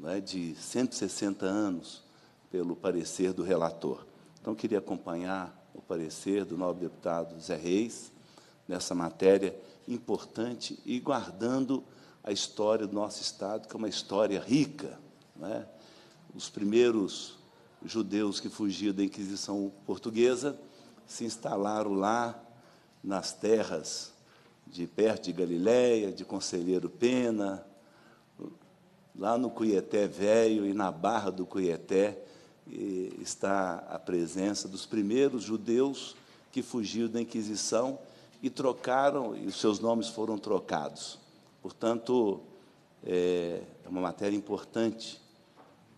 é, de 160 anos, pelo parecer do relator. Então, queria acompanhar o parecer do nobre deputado Zé Reis nessa matéria importante e guardando a história do nosso Estado, que é uma história rica. Né? Os primeiros judeus que fugiram da Inquisição Portuguesa se instalaram lá nas terras de perto de Galiléia, de Conselheiro Pena, lá no Cuieté Velho e na Barra do Cuieté está a presença dos primeiros judeus que fugiram da Inquisição e trocaram, e os seus nomes foram trocados. Portanto, é, é uma matéria importante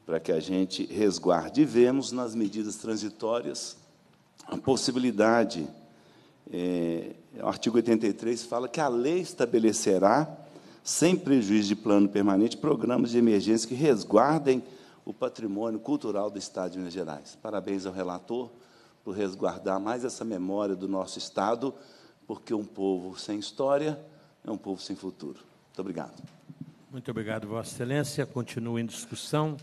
para que a gente resguarde. E vemos nas medidas transitórias a possibilidade. É, o artigo 83 fala que a lei estabelecerá, sem prejuízo de plano permanente, programas de emergência que resguardem o patrimônio cultural do Estado de Minas Gerais. Parabéns ao relator por resguardar mais essa memória do nosso Estado, porque um povo sem história é um povo sem futuro. Muito obrigado. Muito obrigado, Vossa Excelência. Continua em discussão.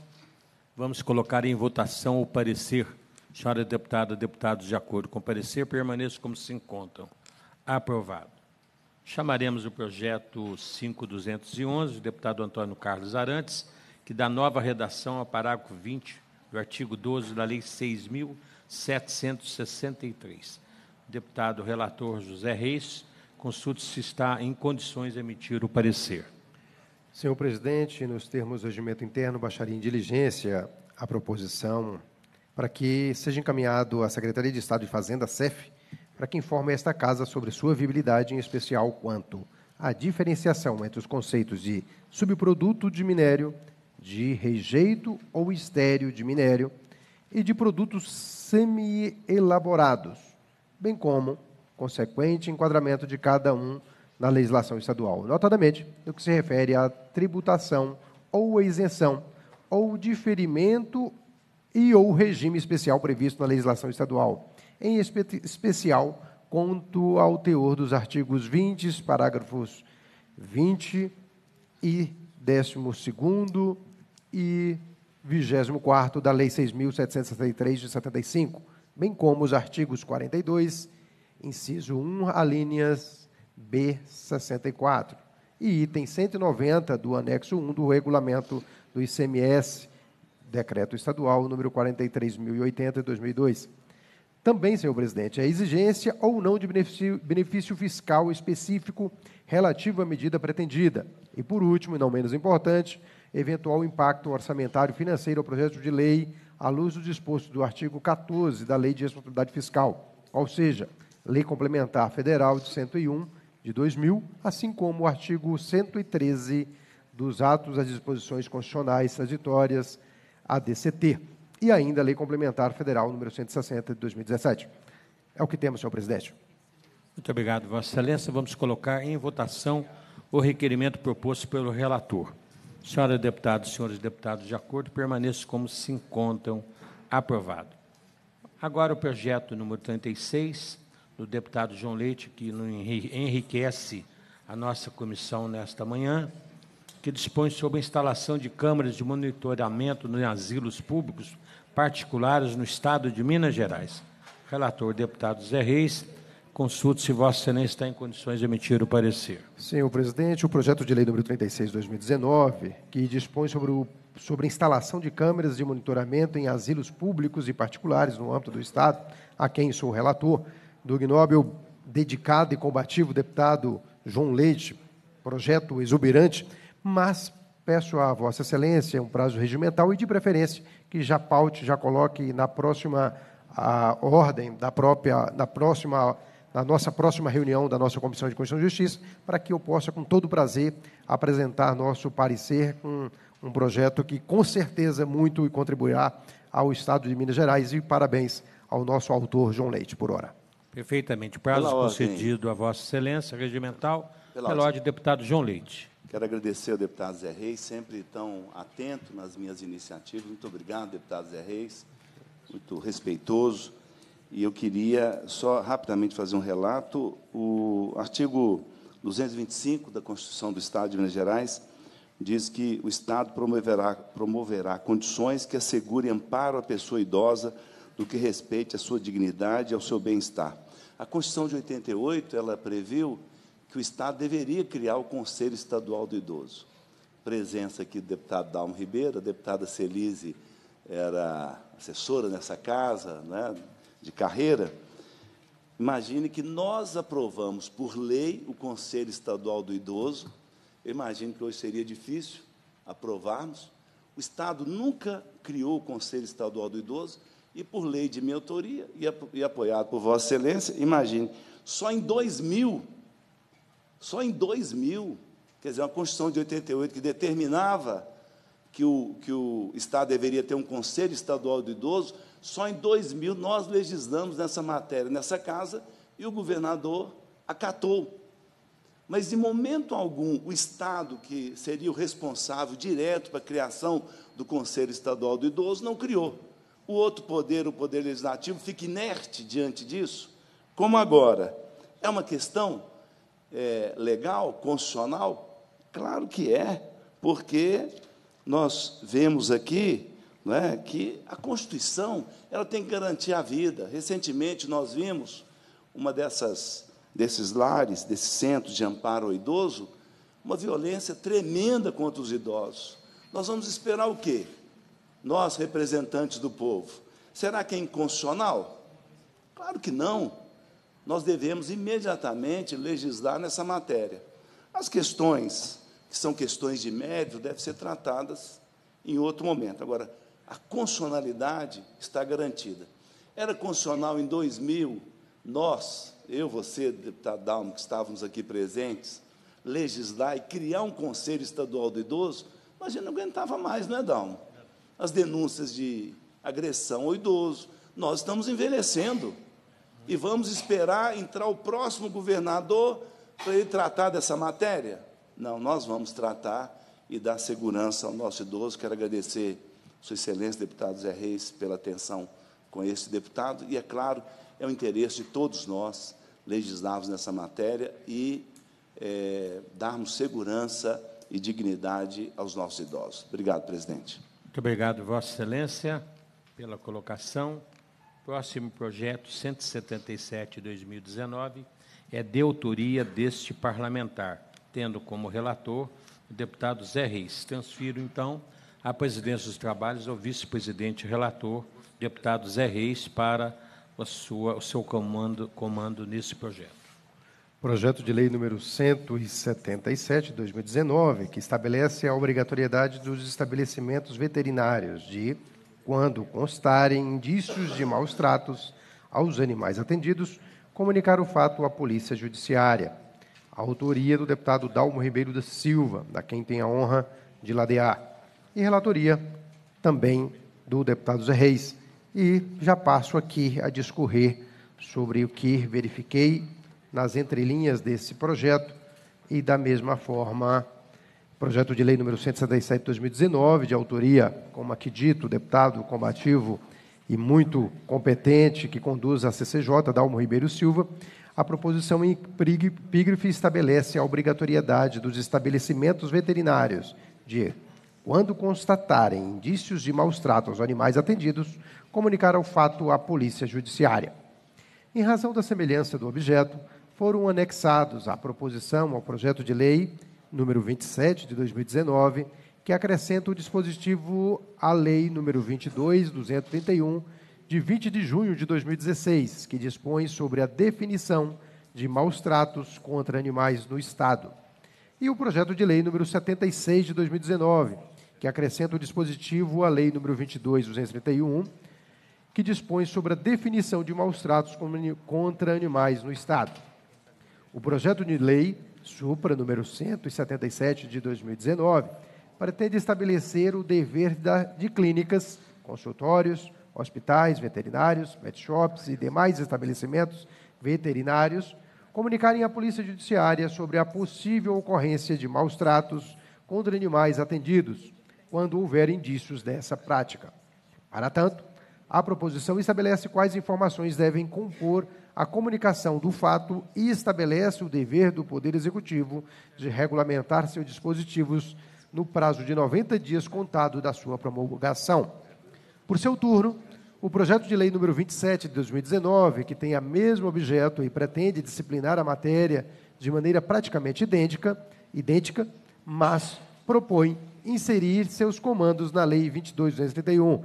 Vamos colocar em votação o parecer. Senhora deputada, deputados, de acordo com o parecer, permaneçam como se encontram. Aprovado. Chamaremos o projeto 5211, do deputado Antônio Carlos Arantes, que dá nova redação ao parágrafo 20 do artigo 12 da Lei 6.763. Deputado relator José Reis, Consulte se está em condições de emitir o parecer. Senhor presidente, nos termos do regimento interno, baixaria em diligência a proposição para que seja encaminhado à Secretaria de Estado de Fazenda, SEF, para que informe esta casa sobre sua viabilidade, em especial quanto à diferenciação entre os conceitos de subproduto de minério, de rejeito ou estéreo de minério e de produtos semi-elaborados, bem como consequente enquadramento de cada um na legislação estadual, notadamente no que se refere à tributação ou isenção ou diferimento e ou regime especial previsto na legislação estadual, em espe especial quanto ao teor dos artigos 20, parágrafos 20 e 12 e 24 da Lei 6.763 de 75, bem como os artigos 42 inciso 1, a linhas B 64, e item 190 do anexo 1 do regulamento do ICMS, decreto estadual número 43.080 de 2002. Também, senhor presidente, a é exigência ou não de benefício, benefício, fiscal específico relativo à medida pretendida. E, por último, e não menos importante, eventual impacto orçamentário financeiro ao projeto de lei à luz do disposto do artigo 14 da Lei de Responsabilidade Fiscal. Ou seja, Lei Complementar Federal de 101 de 2000, assim como o artigo 113 dos Atos das Disposições Constitucionais Transitórias, ADCT, e ainda a Lei Complementar Federal número 160 de 2017. É o que temos, senhor presidente. Muito obrigado, Vossa Excelência. Vamos colocar em votação o requerimento proposto pelo relator. Senhora deputada, senhores deputados, de acordo, permaneçam como se encontram. Aprovado. Agora o projeto número 36 do deputado João Leite, que enriquece a nossa comissão nesta manhã, que dispõe sobre a instalação de câmaras de monitoramento nos asilos públicos particulares no Estado de Minas Gerais. Relator, deputado Zé Reis, Consulte se Vossa Excelência está em condições de emitir o parecer. Senhor presidente, o projeto de lei número 36 de 2019, que dispõe sobre, o, sobre a instalação de câmeras de monitoramento em asilos públicos e particulares no âmbito do Estado, a quem sou relator, do ignóbil dedicado e combativo deputado João Leite, projeto exuberante, mas peço a Vossa Excelência um prazo regimental e, de preferência, que já paute, já coloque na próxima ordem da própria, na próxima, na nossa próxima reunião da nossa Comissão de Constituição e Justiça, para que eu possa, com todo prazer, apresentar nosso parecer com um projeto que, com certeza, muito contribuirá ao Estado de Minas Gerais. E parabéns ao nosso autor, João Leite, por hora. Perfeitamente. Prazo Pela concedido ordem. à Vossa Excelência, regimental. Pela, Pela ordem, deputado João Leite. Quero agradecer ao deputado Zé Reis, sempre tão atento nas minhas iniciativas. Muito obrigado, deputado Zé Reis, muito respeitoso. E eu queria só rapidamente fazer um relato. O artigo 225 da Constituição do Estado de Minas Gerais diz que o Estado promoverá, promoverá condições que assegurem amparo à pessoa idosa do que respeite à sua dignidade e ao seu bem-estar. A Constituição de 88, ela previu que o Estado deveria criar o Conselho Estadual do Idoso. Presença aqui do deputado Dalmo Ribeiro, a deputada Celise era assessora nessa casa, né, de carreira. Imagine que nós aprovamos por lei o Conselho Estadual do Idoso. Eu imagino que hoje seria difícil aprovarmos. O Estado nunca criou o Conselho Estadual do Idoso, e por lei de minha autoria, e apoiado por Vossa Excelência, imagine, só em 2000, só em 2000, quer dizer, uma Constituição de 88 que determinava que o, que o Estado deveria ter um Conselho Estadual do Idoso, só em 2000 nós legislamos nessa matéria, nessa casa, e o governador acatou. Mas, em momento algum, o Estado, que seria o responsável direto para a criação do Conselho Estadual do Idoso, não criou. O outro poder, o poder legislativo, fica inerte diante disso, como agora. É uma questão é, legal, constitucional? Claro que é, porque nós vemos aqui não é, que a Constituição ela tem que garantir a vida. Recentemente nós vimos uma dessas desses lares, desses centros de amparo ao idoso, uma violência tremenda contra os idosos. Nós vamos esperar o quê? nós representantes do povo. Será que é inconstitucional? Claro que não. Nós devemos imediatamente legislar nessa matéria. As questões que são questões de mérito devem ser tratadas em outro momento. Agora, a constitucionalidade está garantida. Era constitucional em 2000, nós, eu, você, deputado Dalmo, que estávamos aqui presentes, legislar e criar um Conselho Estadual do Idoso, mas a gente não aguentava mais, não é, Dalmo? as denúncias de agressão ao idoso. Nós estamos envelhecendo e vamos esperar entrar o próximo governador para ele tratar dessa matéria? Não, nós vamos tratar e dar segurança ao nosso idoso. Quero agradecer Sua Excelência, deputado Zé Reis, pela atenção com esse deputado. E, é claro, é o interesse de todos nós legislarmos nessa matéria e é, darmos segurança e dignidade aos nossos idosos. Obrigado, presidente. Muito obrigado, Vossa Excelência, pela colocação. Próximo projeto 177/2019 é de autoria deste parlamentar, tendo como relator o deputado Zé Reis. Transfiro então a presidência dos trabalhos ao vice-presidente relator, deputado Zé Reis, para sua, o seu comando, comando nesse projeto. Projeto de Lei número 177, 2019, que estabelece a obrigatoriedade dos estabelecimentos veterinários de, quando constarem indícios de maus tratos aos animais atendidos, comunicar o fato à Polícia Judiciária. A autoria do deputado Dalmo Ribeiro da Silva, da quem tem a honra de ladear. E relatoria também do deputado Zé Reis. E já passo aqui a discorrer sobre o que verifiquei nas entrelinhas desse projeto e, da mesma forma, projeto de lei número 177 de 2019, de autoria, como aqui dito, deputado combativo e muito competente que conduz a CCJ, Dalmo Ribeiro Silva, a proposição em epígrafe estabelece a obrigatoriedade dos estabelecimentos veterinários de, quando constatarem indícios de maus tratos aos animais atendidos, comunicar o fato à Polícia Judiciária. Em razão da semelhança do objeto, foram anexados à proposição ao projeto de lei número 27 de 2019, que acrescenta o dispositivo à lei número 22231 de 20 de junho de 2016, que dispõe sobre a definição de maus tratos contra animais no estado. E o projeto de lei número 76 de 2019, que acrescenta o dispositivo à lei número 22231 que dispõe sobre a definição de maus tratos contra animais no Estado o projeto de lei Supra número 177 de 2019 pretende estabelecer o dever da, de clínicas, consultórios, hospitais veterinários, pet shops e demais estabelecimentos veterinários comunicarem à Polícia Judiciária sobre a possível ocorrência de maus tratos contra animais atendidos, quando houver indícios dessa prática. Para tanto, a proposição estabelece quais informações devem compor a comunicação do fato e estabelece o dever do Poder Executivo de regulamentar seus dispositivos no prazo de 90 dias contado da sua promulgação. Por seu turno, o projeto de lei número 27 de 2019, que tem a mesmo objeto e pretende disciplinar a matéria de maneira praticamente idêntica, idêntica, mas propõe inserir seus comandos na lei 22231.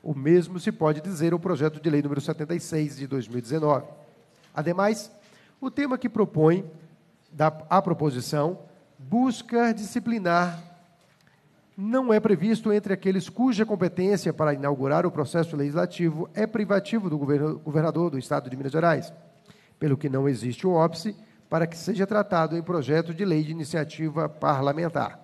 O mesmo se pode dizer o projeto de lei número 76 de 2019. Ademais, o tema que propõe da, a proposição busca disciplinar não é previsto entre aqueles cuja competência para inaugurar o processo legislativo é privativo do governador do Estado de Minas Gerais, pelo que não existe o óbice para que seja tratado em projeto de lei de iniciativa parlamentar.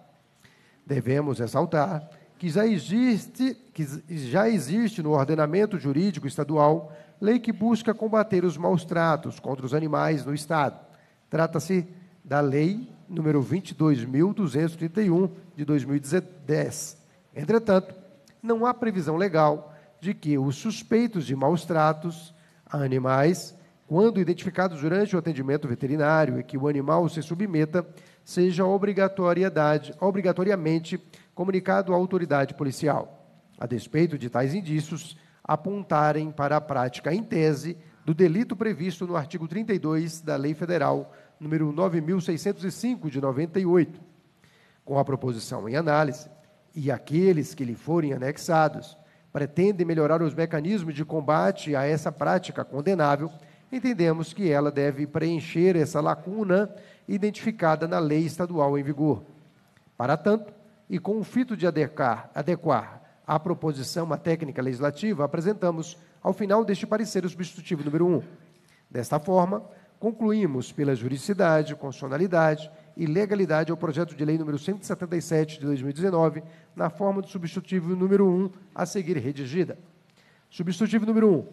Devemos ressaltar que já existe, que já existe no ordenamento jurídico estadual lei que busca combater os maus tratos contra os animais no Estado. Trata-se da Lei número 22.231 de 2010. Entretanto, não há previsão legal de que os suspeitos de maus tratos a animais, quando identificados durante o atendimento veterinário e que o animal se submeta, seja obrigatoriedade, obrigatoriamente comunicado à autoridade policial. A despeito de tais indícios, apontarem para a prática em tese do delito previsto no artigo 32 da Lei Federal número 9605 de 98, com a proposição em análise, e aqueles que lhe forem anexados pretendem melhorar os mecanismos de combate a essa prática condenável, entendemos que ela deve preencher essa lacuna identificada na lei estadual em vigor. Para tanto, e com o fito de adequar, adequar à proposição, uma técnica legislativa, apresentamos, ao final deste parecer, o substitutivo número 1. Desta forma, concluímos pela juridicidade, constitucionalidade e legalidade ao projeto de lei número 177 de 2019, na forma do substitutivo número 1 a seguir redigida. Substitutivo número 1.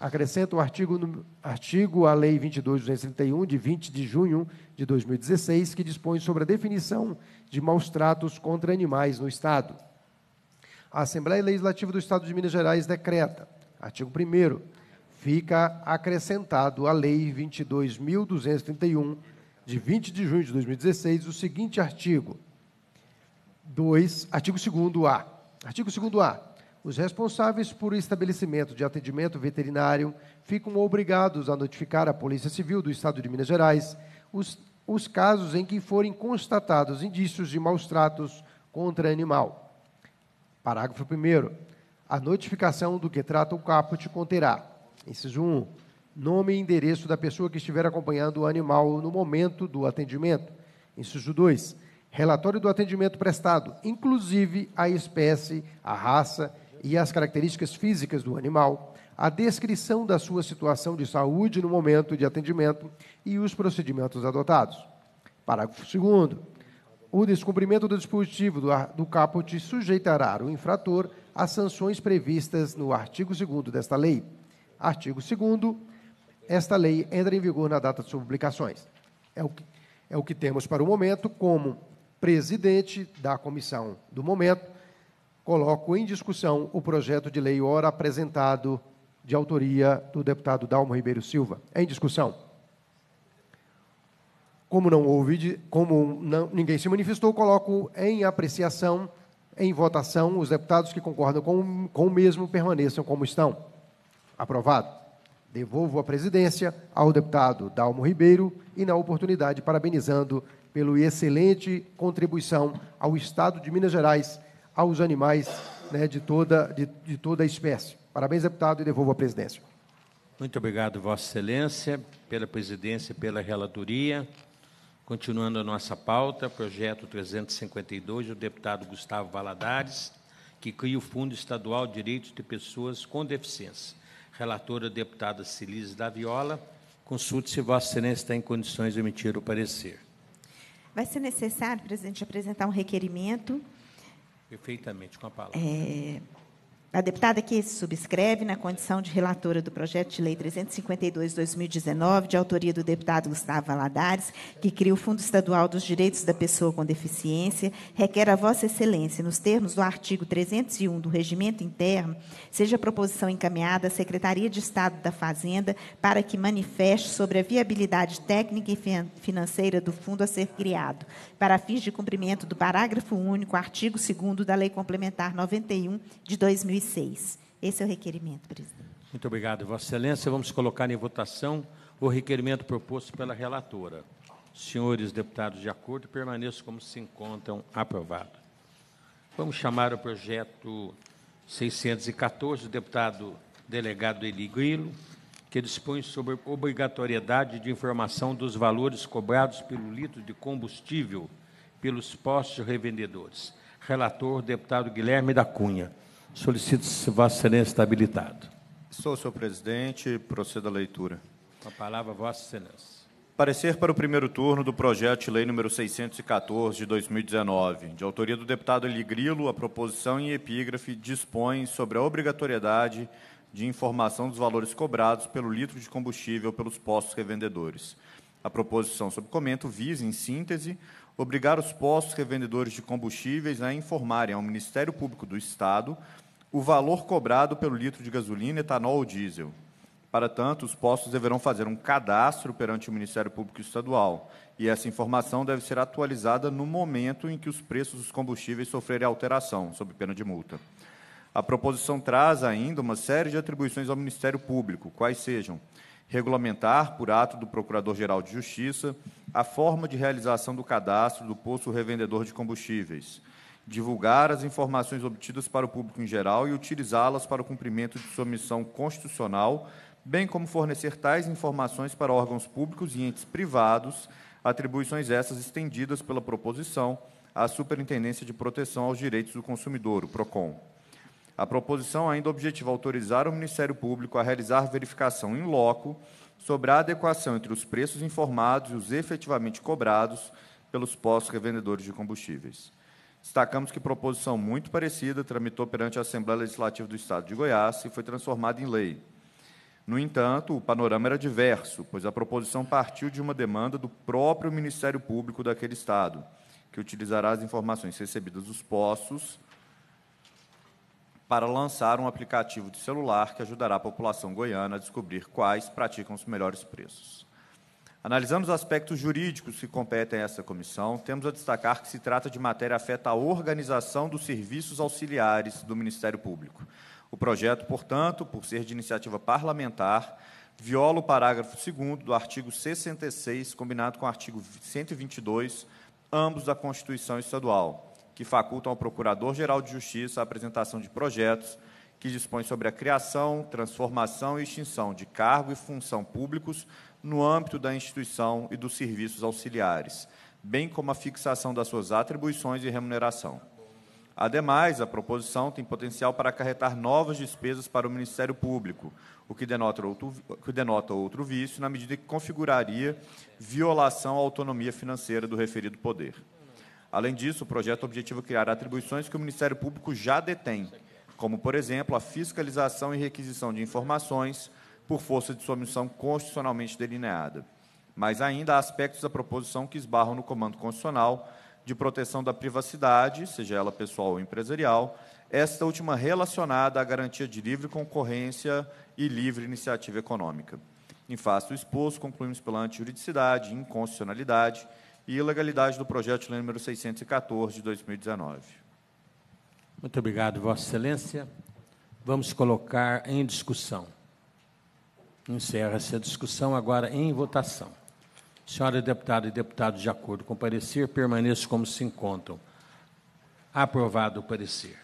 Acrescenta o artigo, artigo à Lei 22.231, de 20 de junho de 2016, que dispõe sobre a definição de maus tratos contra animais no Estado. A Assembleia Legislativa do Estado de Minas Gerais decreta, artigo 1 fica acrescentado à Lei 22.231, de 20 de junho de 2016, o seguinte artigo. 2, artigo 2A. Artigo 2A. Os responsáveis por estabelecimento de atendimento veterinário ficam obrigados a notificar à Polícia Civil do Estado de Minas Gerais os, os casos em que forem constatados indícios de maus tratos contra animal. Parágrafo 1. A notificação do que trata o caput conterá: inciso 1. Nome e endereço da pessoa que estiver acompanhando o animal no momento do atendimento. Inciso 2. Relatório do atendimento prestado, inclusive a espécie, a raça e as características físicas do animal, a descrição da sua situação de saúde no momento de atendimento e os procedimentos adotados. Parágrafo 2 o descumprimento do dispositivo do, do caput sujeitará o infrator às sanções previstas no artigo 2 desta lei. Artigo 2 esta lei entra em vigor na data de suas publicações. É o, que, é o que temos para o momento. Como presidente da comissão do momento, coloco em discussão o projeto de lei ora apresentado de autoria do deputado Dalmo Ribeiro Silva. Em discussão. Como não houve, como não, ninguém se manifestou, coloco em apreciação, em votação, os deputados que concordam com, com o mesmo permaneçam como estão. Aprovado. Devolvo a presidência ao deputado Dalmo Ribeiro e, na oportunidade, parabenizando pelo excelente contribuição ao Estado de Minas Gerais, aos animais né, de, toda, de, de toda a espécie. Parabéns, deputado, e devolvo a presidência. Muito obrigado, Vossa Excelência, pela presidência e pela relatoria. Continuando a nossa pauta, projeto 352 do deputado Gustavo Valadares, que cria o Fundo Estadual de Direitos de Pessoas com Deficiência. Relatora deputada Celise da Viola, consulte se Vossa Excelência está em condições de emitir o parecer. Vai ser necessário, presidente, apresentar um requerimento. Perfeitamente, com a palavra. É, a deputada que subscreve, na condição de relatora do projeto de lei 352-2019, de autoria do deputado Gustavo Valadares, que cria o Fundo Estadual dos Direitos da Pessoa com Deficiência, requer a Vossa Excelência, nos termos do artigo 301 do Regimento Interno, seja a proposição encaminhada à Secretaria de Estado da Fazenda para que manifeste sobre a viabilidade técnica e financeira do fundo a ser criado, para fins de cumprimento do parágrafo único, artigo 2 da Lei Complementar 91 de 2005. 16. Esse é o requerimento, presidente. Muito obrigado, Vossa Excelência. Vamos colocar em votação o requerimento proposto pela relatora. Senhores deputados, de acordo, permaneço como se encontram. Aprovado. Vamos chamar o projeto 614 deputado delegado Eli Grilo, que dispõe sobre obrigatoriedade de informação dos valores cobrados pelo litro de combustível pelos postos revendedores. Relator, deputado Guilherme da Cunha. Solicito Vossa Excelência está habilitado. Sou, senhor presidente. Proceda a leitura. Com a palavra, Vossa Excelência. Parecer para o primeiro turno do projeto de lei número 614 de 2019, de autoria do deputado Eligrilo, a proposição em epígrafe dispõe sobre a obrigatoriedade de informação dos valores cobrados pelo litro de combustível pelos postos revendedores. A proposição sob comento visa, em síntese, obrigar os postos revendedores de combustíveis a informarem ao Ministério Público do Estado o valor cobrado pelo litro de gasolina, etanol ou diesel. Para tanto, os postos deverão fazer um cadastro perante o Ministério Público Estadual, e essa informação deve ser atualizada no momento em que os preços dos combustíveis sofrerem alteração, sob pena de multa. A proposição traz ainda uma série de atribuições ao Ministério Público, quais sejam regulamentar, por ato do Procurador-Geral de Justiça, a forma de realização do cadastro do posto revendedor de combustíveis divulgar as informações obtidas para o público em geral e utilizá-las para o cumprimento de sua missão constitucional, bem como fornecer tais informações para órgãos públicos e entes privados, atribuições essas estendidas pela proposição à Superintendência de Proteção aos Direitos do Consumidor, o PROCON. A proposição ainda objetiva autorizar o Ministério Público a realizar verificação em loco sobre a adequação entre os preços informados e os efetivamente cobrados pelos postos revendedores de combustíveis. Destacamos que proposição muito parecida tramitou perante a Assembleia Legislativa do Estado de Goiás e foi transformada em lei. No entanto, o panorama era diverso, pois a proposição partiu de uma demanda do próprio Ministério Público daquele Estado, que utilizará as informações recebidas dos postos para lançar um aplicativo de celular que ajudará a população goiana a descobrir quais praticam os melhores preços. Analisando os aspectos jurídicos que competem a essa comissão, temos a destacar que se trata de matéria afeta a organização dos serviços auxiliares do Ministério Público. O projeto, portanto, por ser de iniciativa parlamentar, viola o parágrafo 2 do artigo 66, combinado com o artigo 122, ambos da Constituição Estadual, que facultam ao Procurador-Geral de Justiça a apresentação de projetos que dispõem sobre a criação, transformação e extinção de cargo e função públicos no âmbito da instituição e dos serviços auxiliares, bem como a fixação das suas atribuições e remuneração. Ademais, a proposição tem potencial para acarretar novas despesas para o Ministério Público, o que denota outro, que denota outro vício, na medida que configuraria violação à autonomia financeira do referido poder. Além disso, o projeto objetiva criar atribuições que o Ministério Público já detém, como, por exemplo, a fiscalização e requisição de informações, por força de sua missão constitucionalmente delineada. Mas ainda há aspectos da proposição que esbarram no comando constitucional de proteção da privacidade, seja ela pessoal ou empresarial, esta última relacionada à garantia de livre concorrência e livre iniciativa econômica. Em face do exposto, concluímos pela antijuridicidade, inconstitucionalidade e ilegalidade do projeto de lei número 614 de 2019. Muito obrigado, Vossa Excelência. Vamos colocar em discussão. Encerra-se a discussão agora em votação. Senhora deputada e deputado, de acordo com o parecer, permaneçam como se encontram. Aprovado o parecer.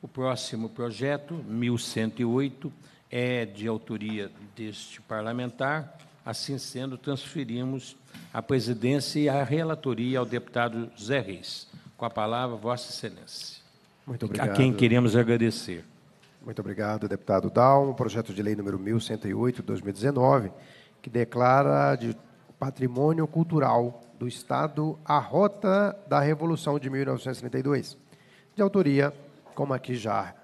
O próximo projeto, 1108, é de autoria deste parlamentar. Assim sendo, transferimos a presidência e a relatoria ao deputado Zé Reis. Com a palavra, Vossa Excelência. Muito obrigado. A quem queremos agradecer. Muito obrigado, deputado Dalmo. Projeto de lei número 1108, 2019, que declara de patrimônio cultural do Estado a Rota da Revolução de 1932, de autoria, como aqui já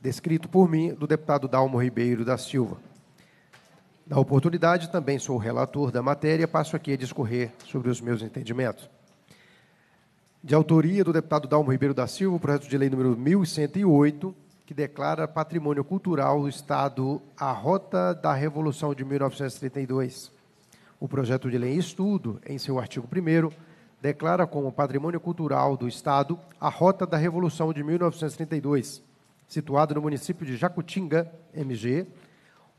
descrito por mim, do deputado Dalmo Ribeiro da Silva. Na oportunidade, também sou relator da matéria, passo aqui a discorrer sobre os meus entendimentos. De autoria do deputado Dalmo Ribeiro da Silva, o projeto de lei número 1108 que declara patrimônio cultural do Estado a Rota da Revolução de 1932. O projeto de lei estudo, em seu artigo 1, declara como patrimônio cultural do Estado a Rota da Revolução de 1932, situada no município de Jacutinga, MG.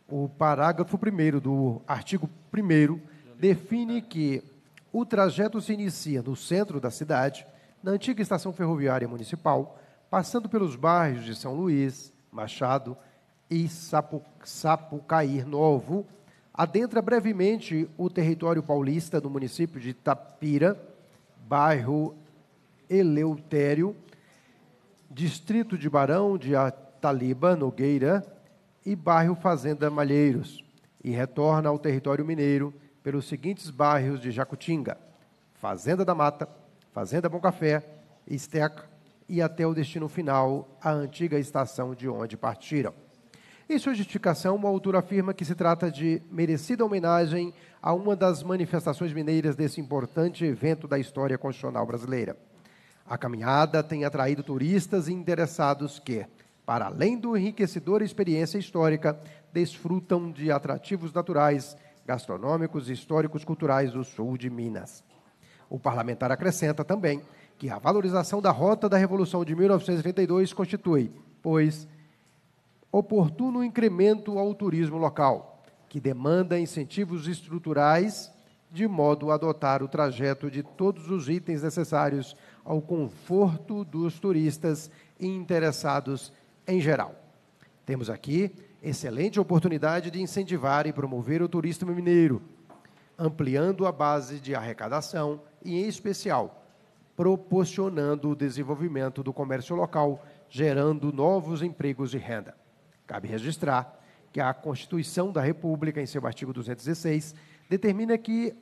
O parágrafo 1 do artigo 1 define que o trajeto se inicia no centro da cidade, na antiga estação ferroviária municipal passando pelos bairros de São Luís, Machado e Sapucaí Novo, adentra brevemente o território paulista do município de Tapira, bairro Eleutério, distrito de Barão de Ataliba, Nogueira, e bairro Fazenda Malheiros, e retorna ao território mineiro pelos seguintes bairros de Jacutinga, Fazenda da Mata, Fazenda Bom Café, Esteca, e até o destino final, a antiga estação de onde partiram. Em sua justificação, o autor afirma que se trata de merecida homenagem a uma das manifestações mineiras desse importante evento da história constitucional brasileira. A caminhada tem atraído turistas e interessados que, para além do enriquecedor experiência histórica, desfrutam de atrativos naturais, gastronômicos e históricos culturais do sul de Minas. O parlamentar acrescenta também que a valorização da rota da Revolução de 1932 constitui, pois, oportuno incremento ao turismo local, que demanda incentivos estruturais de modo a adotar o trajeto de todos os itens necessários ao conforto dos turistas e interessados em geral. Temos aqui excelente oportunidade de incentivar e promover o turismo mineiro, ampliando a base de arrecadação e, em especial, proporcionando o desenvolvimento do comércio local, gerando novos empregos e renda. Cabe registrar que a Constituição da República, em seu artigo 216, determina que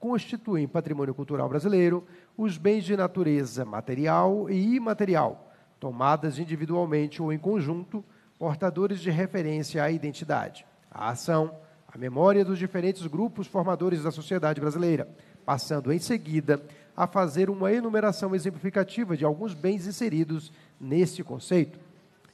constituem patrimônio cultural brasileiro os bens de natureza material e imaterial, tomadas individualmente ou em conjunto, portadores de referência à identidade, à ação, à memória dos diferentes grupos formadores da sociedade brasileira, passando em seguida a fazer uma enumeração exemplificativa de alguns bens inseridos neste conceito.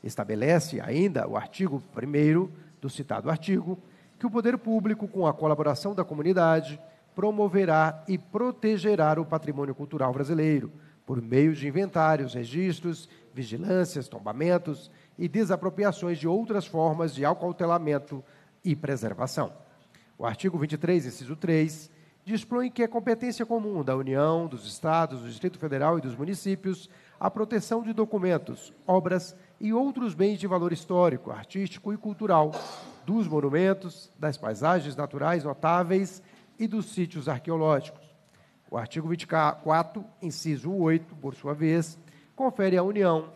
Estabelece ainda o artigo 1 do citado artigo que o poder público, com a colaboração da comunidade, promoverá e protegerá o patrimônio cultural brasileiro por meio de inventários, registros, vigilâncias, tombamentos e desapropriações de outras formas de acautelamento e preservação. O artigo 23, inciso 3, dispõe que é competência comum da União, dos Estados, do Distrito Federal e dos municípios a proteção de documentos, obras e outros bens de valor histórico, artístico e cultural, dos monumentos, das paisagens naturais notáveis e dos sítios arqueológicos. O artigo 24, inciso 8, por sua vez, confere à União,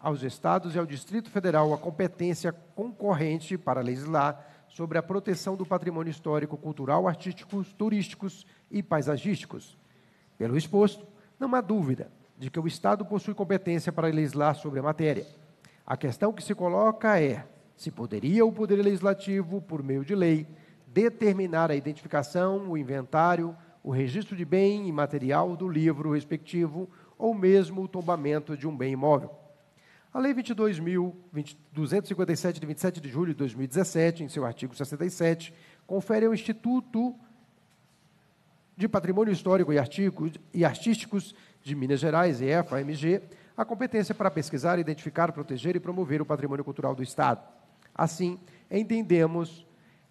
aos Estados e ao Distrito Federal a competência concorrente para legislar sobre a proteção do patrimônio histórico, cultural, artístico, turísticos e paisagísticos. Pelo exposto, não há dúvida de que o Estado possui competência para legislar sobre a matéria. A questão que se coloca é se poderia o Poder Legislativo, por meio de lei, determinar a identificação, o inventário, o registro de bem imaterial do livro respectivo ou mesmo o tombamento de um bem imóvel. A Lei 22.257, de 27 de julho de 2017, em seu artigo 67, confere ao Instituto de Patrimônio Histórico e, e Artísticos de Minas Gerais, EFA-MG, a competência para pesquisar, identificar, proteger e promover o patrimônio cultural do Estado. Assim, entendemos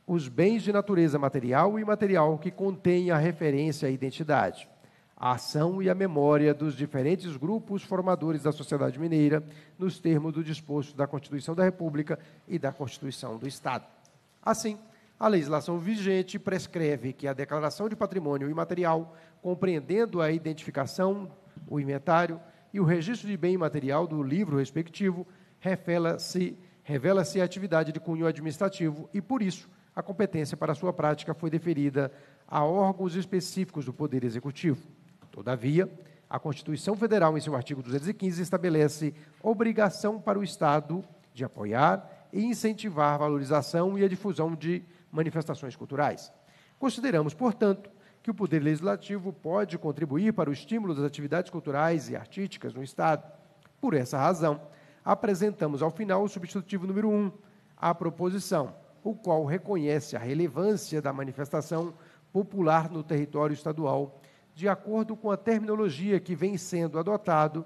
os bens de natureza material e imaterial que contêm a referência à identidade a ação e a memória dos diferentes grupos formadores da sociedade mineira, nos termos do disposto da Constituição da República e da Constituição do Estado. Assim, a legislação vigente prescreve que a declaração de patrimônio imaterial, compreendendo a identificação, o inventário e o registro de bem imaterial do livro respectivo, revela-se revela atividade de cunho administrativo e, por isso, a competência para sua prática foi deferida a órgãos específicos do Poder Executivo. Todavia, a Constituição Federal, em seu artigo 215, estabelece obrigação para o Estado de apoiar e incentivar a valorização e a difusão de manifestações culturais. Consideramos, portanto, que o Poder Legislativo pode contribuir para o estímulo das atividades culturais e artísticas no Estado. Por essa razão, apresentamos ao final o substitutivo número 1, a proposição, o qual reconhece a relevância da manifestação popular no território estadual de acordo com a terminologia que vem sendo adotado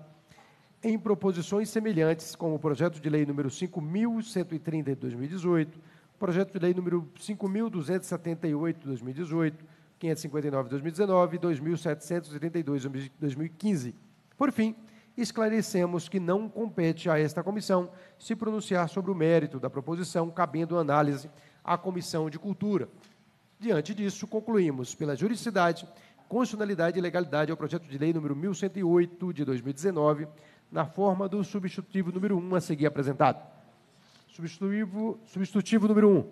em proposições semelhantes, como o projeto de lei número 5130 de 2018, projeto de lei número 5278 de 2018, 559 de 2019 e 2732 de 2015. Por fim, esclarecemos que não compete a esta comissão se pronunciar sobre o mérito da proposição, cabendo análise à Comissão de Cultura. Diante disso, concluímos pela juridicidade constitucionalidade e legalidade ao projeto de lei número 1108 de 2019, na forma do substitutivo número 1 a seguir apresentado. Substitutivo, substitutivo número 1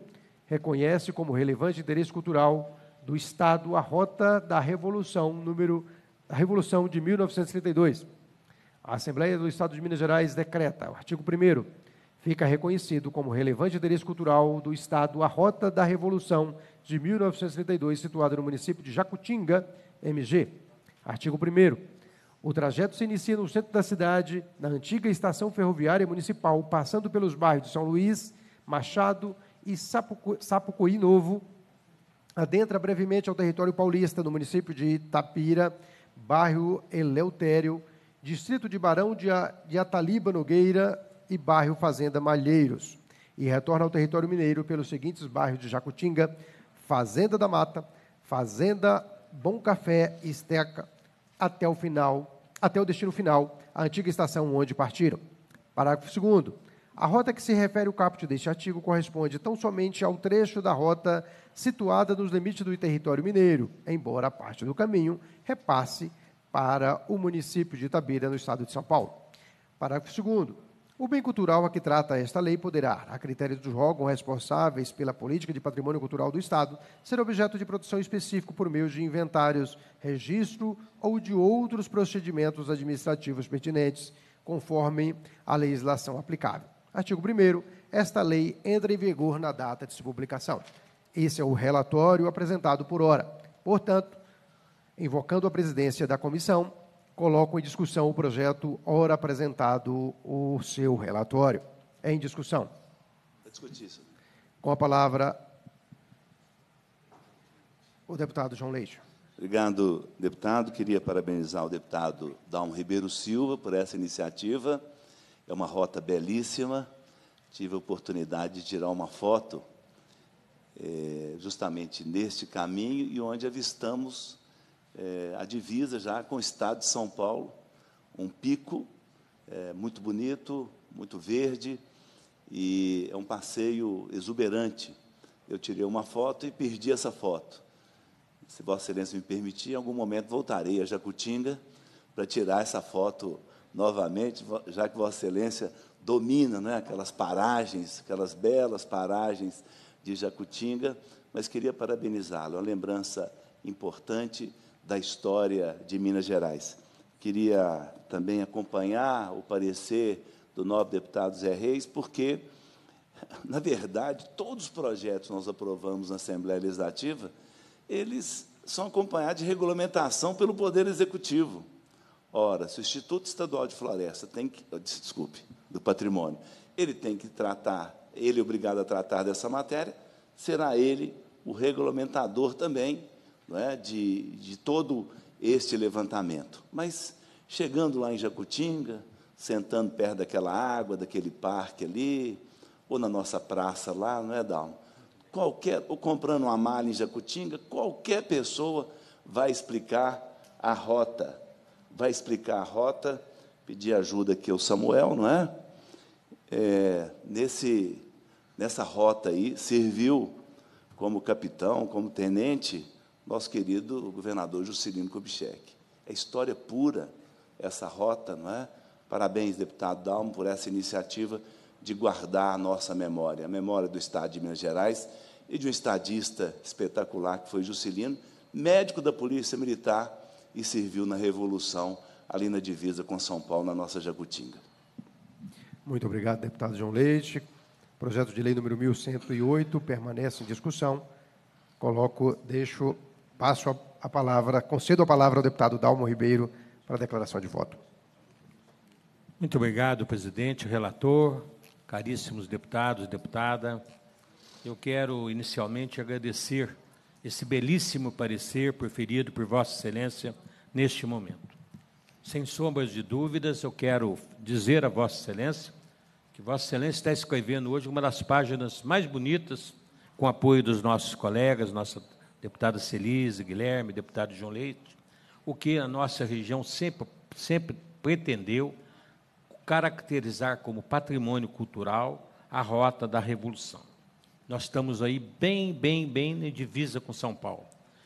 reconhece como relevante interesse cultural do Estado a rota da Revolução número a Revolução de 1932. A Assembleia do Estado de Minas Gerais decreta, o artigo 1 fica reconhecido como relevante interesse cultural do Estado a rota da Revolução de 1932, situada no município de Jacutinga, MG. Artigo 1. O trajeto se inicia no centro da cidade, na antiga estação ferroviária municipal, passando pelos bairros de São Luís, Machado e Sapucu... Sapucuí Novo. Adentra brevemente ao território paulista, no município de Itapira, bairro Eleutério, distrito de Barão de, de Ataliba Nogueira e bairro Fazenda Malheiros. E retorna ao território mineiro pelos seguintes bairros de Jacutinga, Fazenda da Mata, Fazenda bom café e esteca até o final, até o destino final, a antiga estação onde partiram. Parágrafo 2 A rota que se refere o caput deste artigo corresponde tão somente ao trecho da rota situada nos limites do território mineiro, embora a parte do caminho repasse para o município de Itabira, no estado de São Paulo. Parágrafo 2 o bem cultural a que trata esta lei poderá, a critério dos órgãos responsáveis pela política de patrimônio cultural do Estado, ser objeto de produção específico por meio de inventários, registro ou de outros procedimentos administrativos pertinentes, conforme a legislação aplicável. Artigo 1. Esta lei entra em vigor na data de sua publicação. Esse é o relatório apresentado por hora. Portanto, invocando a presidência da comissão, coloco em discussão o projeto, ora apresentado o seu relatório. É em discussão. Com a palavra, o deputado João Leite. Obrigado, deputado. Queria parabenizar o deputado Dalmo Ribeiro Silva por essa iniciativa. É uma rota belíssima. Tive a oportunidade de tirar uma foto é, justamente neste caminho e onde avistamos é, a divisa já com o estado de São Paulo, um pico é, muito bonito, muito verde, e é um passeio exuberante. Eu tirei uma foto e perdi essa foto. Se Vossa Excelência me permitir, em algum momento voltarei a Jacutinga para tirar essa foto novamente, já que Vossa Excelência domina né, aquelas paragens, aquelas belas paragens de Jacutinga, mas queria parabenizá-lo, é uma lembrança importante da história de Minas Gerais. Queria também acompanhar o parecer do nobre deputado Zé Reis, porque, [laughs] na verdade, todos os projetos que nós aprovamos na Assembleia Legislativa, eles são acompanhados de regulamentação pelo Poder Executivo. Ora, se o Instituto Estadual de Floresta tem que, oh, desculpe, do patrimônio, ele tem que tratar, ele é obrigado a tratar dessa matéria, será ele o regulamentador também é? de, de todo este levantamento. Mas chegando lá em Jacutinga, sentando perto daquela água, daquele parque ali, ou na nossa praça lá, não é, Dalmo? Qualquer, ou comprando uma malha em Jacutinga, qualquer pessoa vai explicar a rota. Vai explicar a rota, pedir ajuda aqui ao Samuel, não é? é nesse, nessa rota aí, serviu como capitão, como tenente, nosso querido governador Juscelino Kubitschek. É história pura essa rota, não é? Parabéns, deputado Dalmo, por essa iniciativa de guardar a nossa memória, a memória do Estado de Minas Gerais e de um estadista espetacular que foi Juscelino, médico da Polícia Militar e serviu na Revolução, ali na divisa com São Paulo, na nossa Jacutinga. Muito obrigado, deputado João Leite. Projeto de lei número 1108 permanece em discussão. Coloco, deixo passo a, palavra, concedo a palavra ao deputado Dalmo Ribeiro para a declaração de voto. Muito obrigado, presidente, relator, caríssimos deputados, deputada. Eu quero inicialmente agradecer esse belíssimo parecer proferido por Vossa Excelência neste momento. Sem sombras de dúvidas, eu quero dizer a Vossa Excelência que Vossa Excelência está escrevendo hoje uma das páginas mais bonitas, com apoio dos nossos colegas, nossa deputado Celise, Guilherme, deputado João Leite, o que a nossa região sempre, sempre pretendeu caracterizar como patrimônio cultural a rota da Revolução. Nós estamos aí bem, bem, bem na divisa com São Paulo.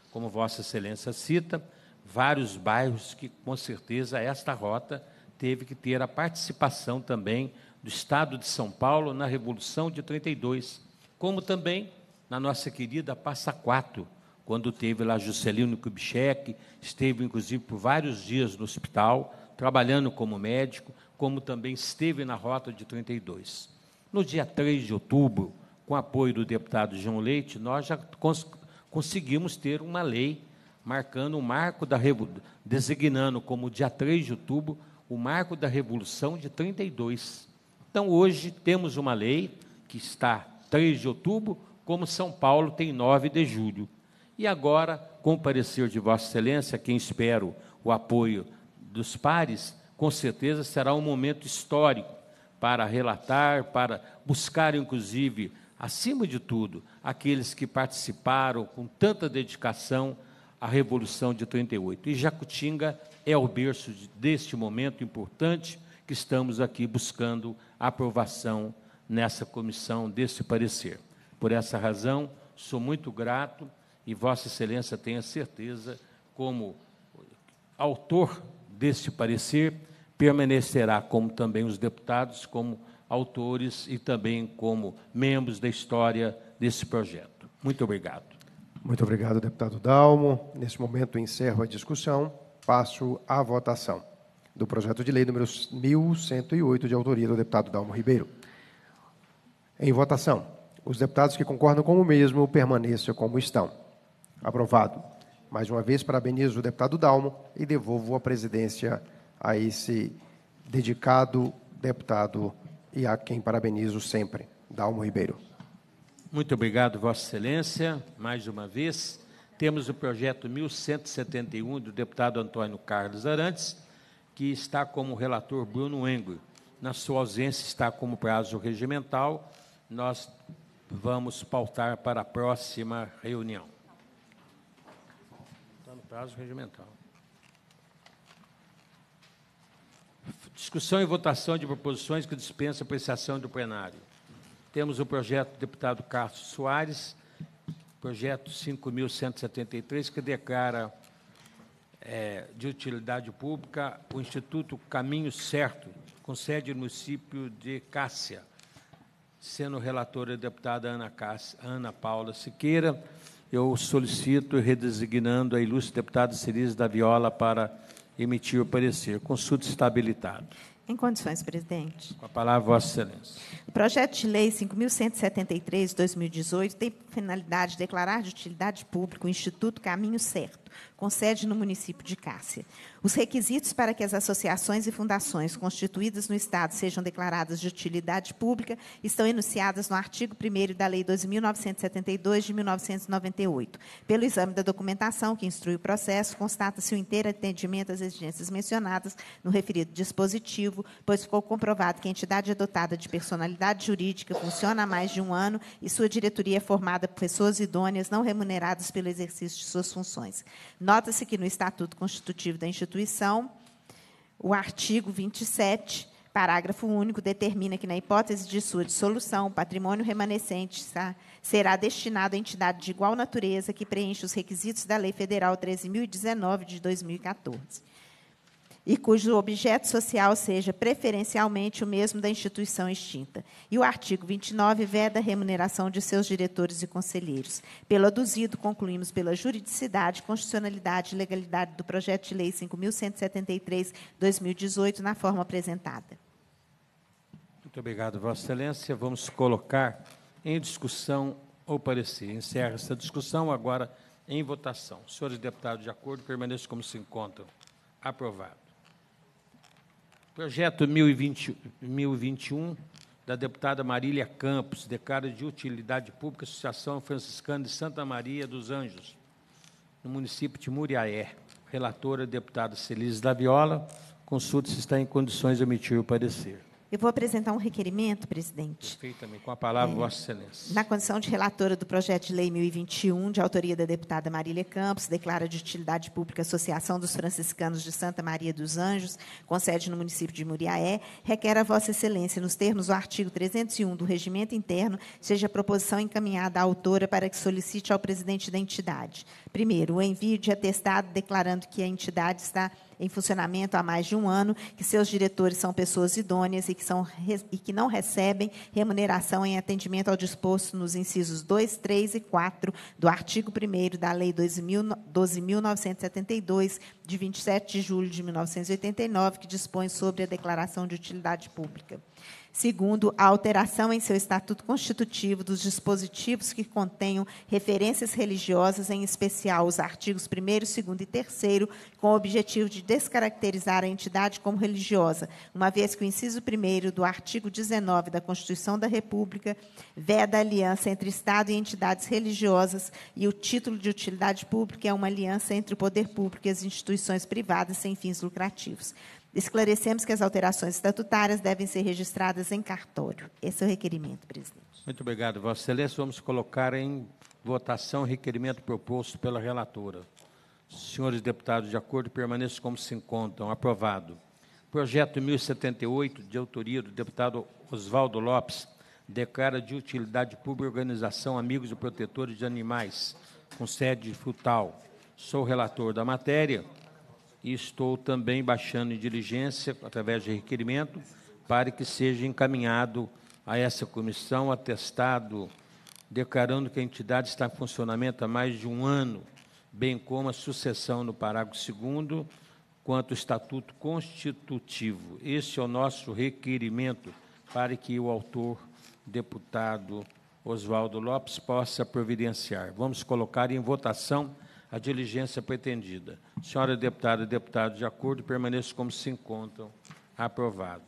Como Vossa Excelência cita, vários bairros que, com certeza, esta rota teve que ter a participação também do Estado de São Paulo na Revolução de 32, como também na nossa querida Passa Quatro, quando teve lá Juscelino Kubitschek, esteve inclusive por vários dias no hospital, trabalhando como médico, como também esteve na Rota de 32. No dia 3 de outubro, com apoio do deputado João Leite, nós já cons conseguimos ter uma lei marcando o marco da Revolução, designando como dia 3 de outubro o marco da Revolução de 32. Então, hoje temos uma lei que está 3 de outubro, como São Paulo tem 9 de julho e agora com o parecer de Vossa Excelência, quem espero o apoio dos pares, com certeza será um momento histórico para relatar, para buscar, inclusive, acima de tudo, aqueles que participaram com tanta dedicação à Revolução de 38. E Jacutinga é o berço deste momento importante que estamos aqui buscando aprovação nessa comissão desse parecer. Por essa razão, sou muito grato e Vossa Excelência tenha certeza, como autor deste parecer, permanecerá, como também os deputados, como autores e também como membros da história desse projeto. Muito obrigado. Muito obrigado, deputado Dalmo. Neste momento, encerro a discussão. Passo à votação do projeto de lei número 1108, de autoria do deputado Dalmo Ribeiro. Em votação, os deputados que concordam com o mesmo permaneçam como estão. Aprovado. Mais uma vez, parabenizo o deputado Dalmo e devolvo a presidência a esse dedicado deputado e a quem parabenizo sempre, Dalmo Ribeiro. Muito obrigado, Vossa Excelência. Mais uma vez, temos o projeto 1171 do deputado Antônio Carlos Arantes, que está como relator Bruno Engro. Na sua ausência, está como prazo regimental. Nós vamos pautar para a próxima reunião prazo regimental. Discussão e votação de proposições que dispensa apreciação do plenário. Temos o projeto do deputado Carlos Soares, projeto 5.173, que declara é, de utilidade pública o Instituto Caminho Certo, com sede no município de Cássia, sendo relatora a deputada Ana, Cássia, Ana Paula Siqueira eu solicito, redesignando a ilustre deputada Ciris da Viola para emitir o parecer. Consulta está habilitado. Em condições, presidente. Com a palavra, Vossa Excelência. O projeto de lei 5.173, 2018, tem finalidade de declarar de utilidade pública o Instituto Caminho Certo, com sede no município de Cássia. Os requisitos para que as associações e fundações constituídas no Estado sejam declaradas de utilidade pública estão enunciadas no artigo 1 da Lei 2.972, de 1998. Pelo exame da documentação que instrui o processo, constata-se o inteiro atendimento às exigências mencionadas no referido dispositivo, pois ficou comprovado que a entidade é dotada de personalidade jurídica, funciona há mais de um ano e sua diretoria é formada por pessoas idôneas não remuneradas pelo exercício de suas funções. Nota-se que no Estatuto Constitutivo da instituição, o artigo 27, parágrafo único, determina que, na hipótese de sua dissolução, o patrimônio remanescente será destinado à entidade de igual natureza que preenche os requisitos da Lei Federal 13.019, de 2014 e cujo objeto social seja preferencialmente o mesmo da instituição extinta. E o artigo 29 veda a remuneração de seus diretores e conselheiros. Pelo aduzido, concluímos pela juridicidade, constitucionalidade e legalidade do projeto de lei 5173/2018 na forma apresentada. Muito obrigado, Vossa Excelência. Vamos colocar em discussão ou parecer. Encerra essa discussão agora em votação. Senhores deputados, de acordo, permaneçam como se encontram. Aprovado. Projeto 1020, 1021 da deputada Marília Campos, declara de utilidade pública Associação Franciscana de Santa Maria dos Anjos, no município de Muriaé. Relatora, deputada Celise da Viola, consulte se está em condições de emitir o parecer. Eu vou apresentar um requerimento, presidente. Perfeitamente. Com a palavra, é, Vossa Excelência. Na condição de relatora do projeto de lei 1021, de autoria da deputada Marília Campos, declara de utilidade pública a Associação dos Franciscanos de Santa Maria dos Anjos, com sede no município de Muriaé, requer a Vossa Excelência, nos termos do artigo 301 do Regimento Interno, seja a proposição encaminhada à autora para que solicite ao presidente da entidade. Primeiro, o envio de atestado declarando que a entidade está em funcionamento há mais de um ano, que seus diretores são pessoas idôneas e que, são, e que não recebem remuneração em atendimento ao disposto nos incisos 2, 3 e 4 do artigo 1 da Lei 12.972, de 27 de julho de 1989, que dispõe sobre a declaração de utilidade pública. Segundo, a alteração em seu estatuto constitutivo dos dispositivos que contenham referências religiosas, em especial os artigos 1, 2 e 3, com o objetivo de descaracterizar a entidade como religiosa, uma vez que o inciso 1 do artigo 19 da Constituição da República veda a aliança entre Estado e entidades religiosas e o título de utilidade pública é uma aliança entre o poder público e as instituições privadas sem fins lucrativos. Esclarecemos que as alterações estatutárias devem ser registradas em cartório. Esse é o requerimento, presidente. Muito obrigado, Vossa Excelência. Vamos colocar em votação o requerimento proposto pela relatora. Senhores deputados, de acordo, permaneçam como se encontram. Aprovado. Projeto 1078, de autoria do deputado Oswaldo Lopes, declara de utilidade pública organização Amigos e Protetores de Animais, com sede de Frutal. Sou relator da matéria e estou também baixando em diligência, através de requerimento, para que seja encaminhado a essa comissão atestado declarando que a entidade está em funcionamento há mais de um ano, bem como a sucessão no parágrafo 2 quanto ao estatuto constitutivo. Este é o nosso requerimento para que o autor, deputado Oswaldo Lopes, possa providenciar. Vamos colocar em votação a diligência pretendida. Senhora deputada e deputado, de acordo, permaneço como se encontram. Aprovado.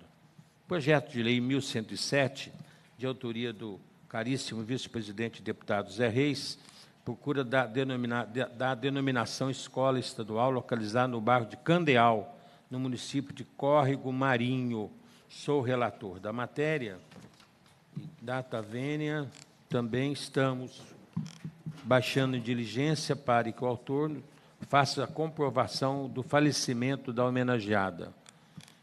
Projeto de Lei 1107, de autoria do caríssimo vice-presidente e deputado Zé Reis, procura da, denomina, da denominação Escola Estadual localizada no bairro de Candeal, no município de Córrego Marinho. Sou relator da matéria. Data vênia, também estamos baixando em diligência para que o autor faça a comprovação do falecimento da homenageada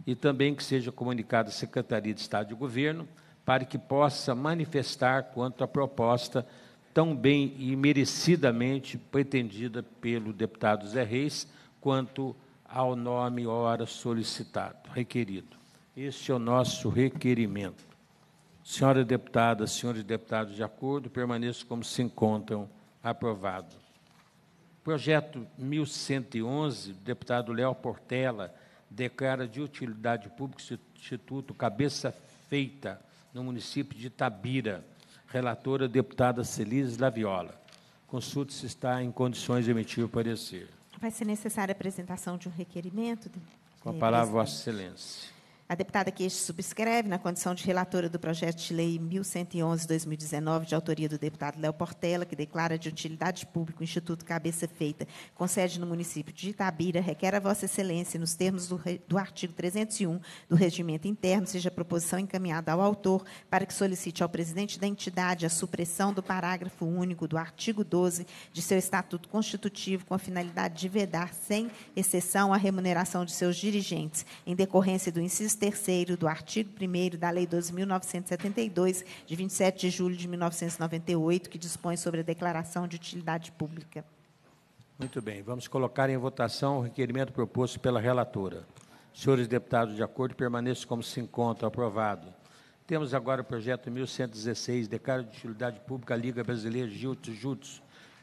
e também que seja comunicado à Secretaria de Estado de Governo para que possa manifestar quanto à proposta tão bem e merecidamente pretendida pelo deputado Zé Reis quanto ao nome hora solicitado, requerido. Este é o nosso requerimento. Senhora deputada, senhores deputados, de acordo, permaneço como se encontram Aprovado. Projeto 1111, do deputado Léo Portela, declara de utilidade pública o Instituto Cabeça Feita, no município de Tabira. Relatora, deputada Celise Laviola. Consulte se está em condições de emitir o parecer. Vai ser necessária a apresentação de um requerimento? Com a palavra, Vossa Excelência. A deputada que este subscreve, na condição de relatora do projeto de lei 1111-2019, de autoria do deputado Léo Portela, que declara de utilidade pública o Instituto Cabeça Feita, com sede no município de Itabira, requer a Vossa Excelência, nos termos do, do artigo 301 do Regimento Interno, seja a proposição encaminhada ao autor para que solicite ao presidente da entidade a supressão do parágrafo único do artigo 12 de seu Estatuto Constitutivo, com a finalidade de vedar, sem exceção, a remuneração de seus dirigentes, em decorrência do inciso terceiro do artigo 1 da Lei 12.972, de 27 de julho de 1998, que dispõe sobre a declaração de utilidade pública. Muito bem. Vamos colocar em votação o requerimento proposto pela relatora. Senhores deputados, de acordo, permaneçam como se encontra. Aprovado. Temos agora o projeto 1116, Declaro de Utilidade Pública Liga Brasileira jutsu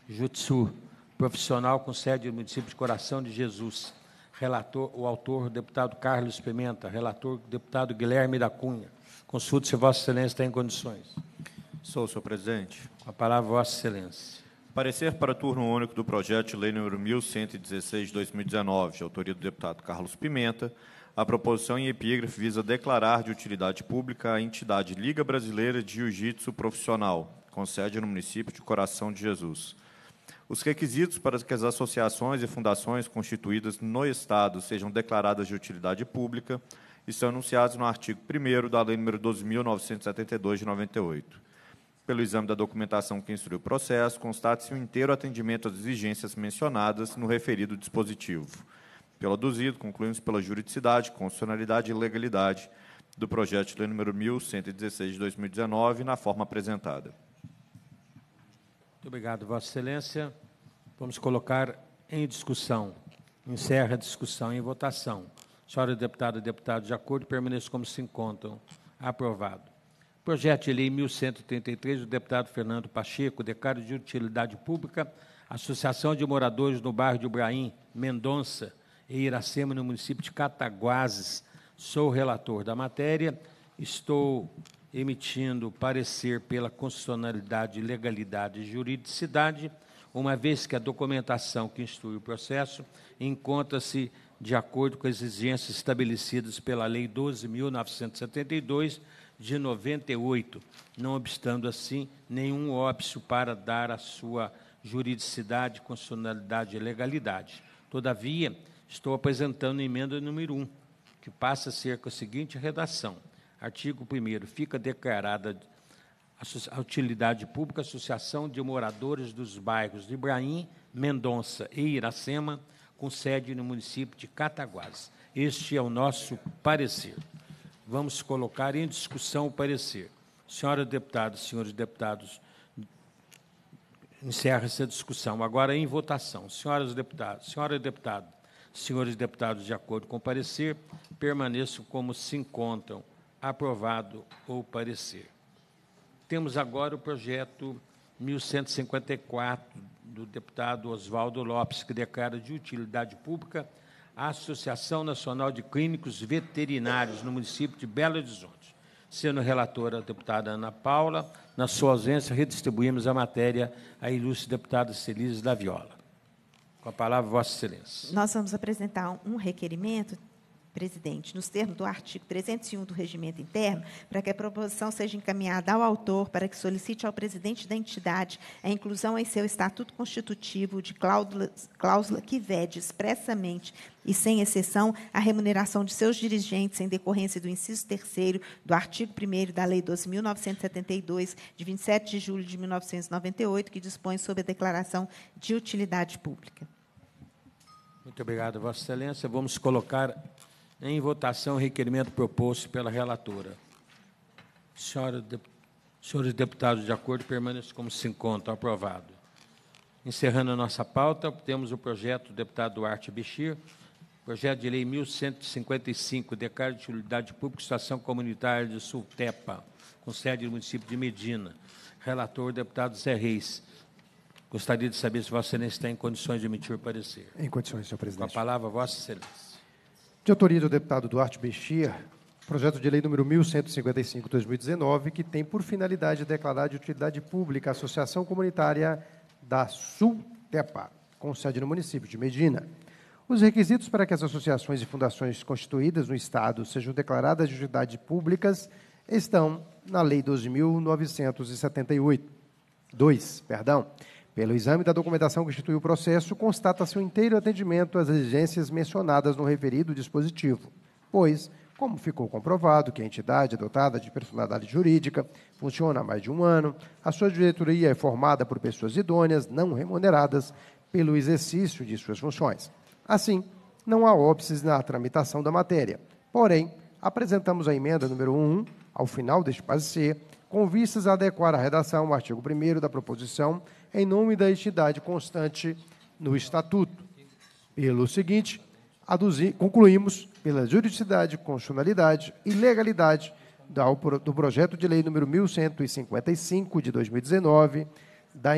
Jutsu, profissional com sede no município de Coração de Jesus relator, o autor, o deputado Carlos Pimenta, relator, o deputado Guilherme da Cunha. Consulte se Vossa Excelência tem condições. Sou, senhor presidente. A palavra, Vossa Excelência. Parecer para turno único do projeto de lei número 1116-2019, de autoria do deputado Carlos Pimenta. A proposição em epígrafe visa declarar de utilidade pública a entidade Liga Brasileira de Jiu-Jitsu Profissional, com sede no município de Coração de Jesus os requisitos para que as associações e fundações constituídas no Estado sejam declaradas de utilidade pública estão anunciados no artigo 1 da Lei nº 12.972, de 98. Pelo exame da documentação que instruiu o processo, constata-se o inteiro atendimento às exigências mencionadas no referido dispositivo. Pelo aduzido, concluímos pela juridicidade, constitucionalidade e legalidade do projeto de lei número 1116 de 2019, na forma apresentada. Muito obrigado, Vossa Excelência. Vamos colocar em discussão. Encerra a discussão em votação. Senhora deputada e deputado, de acordo, permaneço como se encontram. Aprovado. Projeto de Lei 1133 do deputado Fernando Pacheco, declaro de utilidade pública, Associação de Moradores no bairro de Ibrahim, Mendonça e Iracema, no município de Cataguases. Sou relator da matéria. Estou emitindo parecer pela constitucionalidade, legalidade e juridicidade, uma vez que a documentação que instrui o processo encontra-se de acordo com as exigências estabelecidas pela Lei 12.972, de 98, não obstando assim nenhum óbvio para dar a sua juridicidade, constitucionalidade e legalidade. Todavia, estou apresentando a emenda número 1, que passa a ser com a seguinte redação: Artigo 1 Fica declarada a utilidade pública Associação de Moradores dos Bairros de Ibrahim, Mendonça e Iracema, com sede no município de Cataguases. Este é o nosso parecer. Vamos colocar em discussão o parecer. Senhora deputada, senhores deputados, encerra-se a discussão. Agora em votação. Senhoras deputadas, senhora deputada, senhores deputados, de acordo com o parecer, permaneçam como se encontram aprovado o parecer. Temos agora o projeto 1154 do deputado Oswaldo Lopes, que declara de utilidade pública a Associação Nacional de Clínicos Veterinários no município de Belo Horizonte. Sendo relatora a deputada Ana Paula, na sua ausência, redistribuímos a matéria à ilustre deputada Celise da Viola. Com a palavra, Vossa Excelência. Nós vamos apresentar um requerimento presidente, nos termos do artigo 301 do regimento interno, para que a proposição seja encaminhada ao autor para que solicite ao presidente da entidade a inclusão em seu estatuto constitutivo de cláusula, cláusula que vede expressamente e sem exceção a remuneração de seus dirigentes em decorrência do inciso 3 do artigo 1 da Lei 12.972, de 27 de julho de 1998, que dispõe sobre a declaração de utilidade pública. Muito obrigado, Vossa Excelência. Vamos colocar em votação, requerimento proposto pela relatora. Senhora, de, senhores deputados, de acordo, permaneçam como se encontram. Aprovado. Encerrando a nossa pauta, temos o projeto do deputado Duarte Bichir, projeto de lei 1155, declaro de utilidade pública estação comunitária de Sultepa, com sede no município de Medina. Relator, deputado Zé Reis. Gostaria de saber se Vossa Excelência está em condições de emitir o parecer. Em condições, senhor presidente. Com a palavra, Vossa Excelência de autoria do deputado Duarte Bexia, projeto de lei número 1155/2019, que tem por finalidade declarar de utilidade pública a Associação Comunitária da Sultepa, com sede no município de Medina. Os requisitos para que as associações e fundações constituídas no estado sejam declaradas de utilidade públicas estão na Lei 2978 2, perdão pelo exame da documentação que institui o processo, constata-se o inteiro atendimento às exigências mencionadas no referido dispositivo, pois, como ficou comprovado que a entidade é dotada de personalidade jurídica, funciona há mais de um ano, a sua diretoria é formada por pessoas idôneas, não remuneradas, pelo exercício de suas funções. Assim, não há óbices na tramitação da matéria. Porém, apresentamos a emenda número 1, ao final deste parecer, com vistas a adequar a redação ao artigo 1 da proposição em nome da entidade constante no Estatuto. Pelo seguinte, aduzi, concluímos pela juridicidade, constitucionalidade e legalidade da, do projeto de lei número 1155 de 2019, da,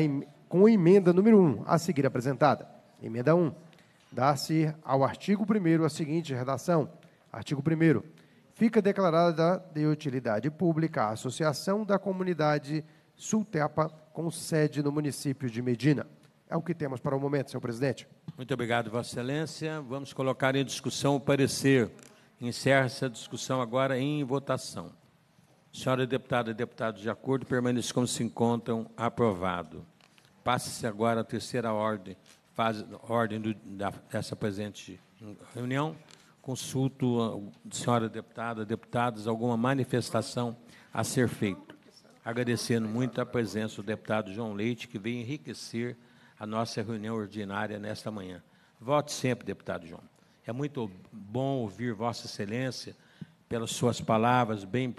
com emenda número 1, a seguir apresentada. Emenda 1. dá se ao artigo 1 a seguinte redação: Artigo 1. Fica declarada de utilidade pública a associação da comunidade Sultepa, com sede no município de Medina. É o que temos para o momento, senhor presidente. Muito obrigado, Vossa Excelência. Vamos colocar em discussão o parecer. Encerra-se a discussão agora em votação. Senhora deputada e deputado, de acordo, permaneçam como se encontram, aprovado. Passa-se agora a terceira ordem, fase, ordem do, da, dessa presente reunião. Consulto, ah, senhora deputada, deputados, alguma manifestação a ser feita agradecendo muito a presença do deputado João Leite, que veio enriquecer a nossa reunião ordinária nesta manhã. Vote sempre, deputado João. É muito bom ouvir Vossa Excelência pelas suas palavras bem,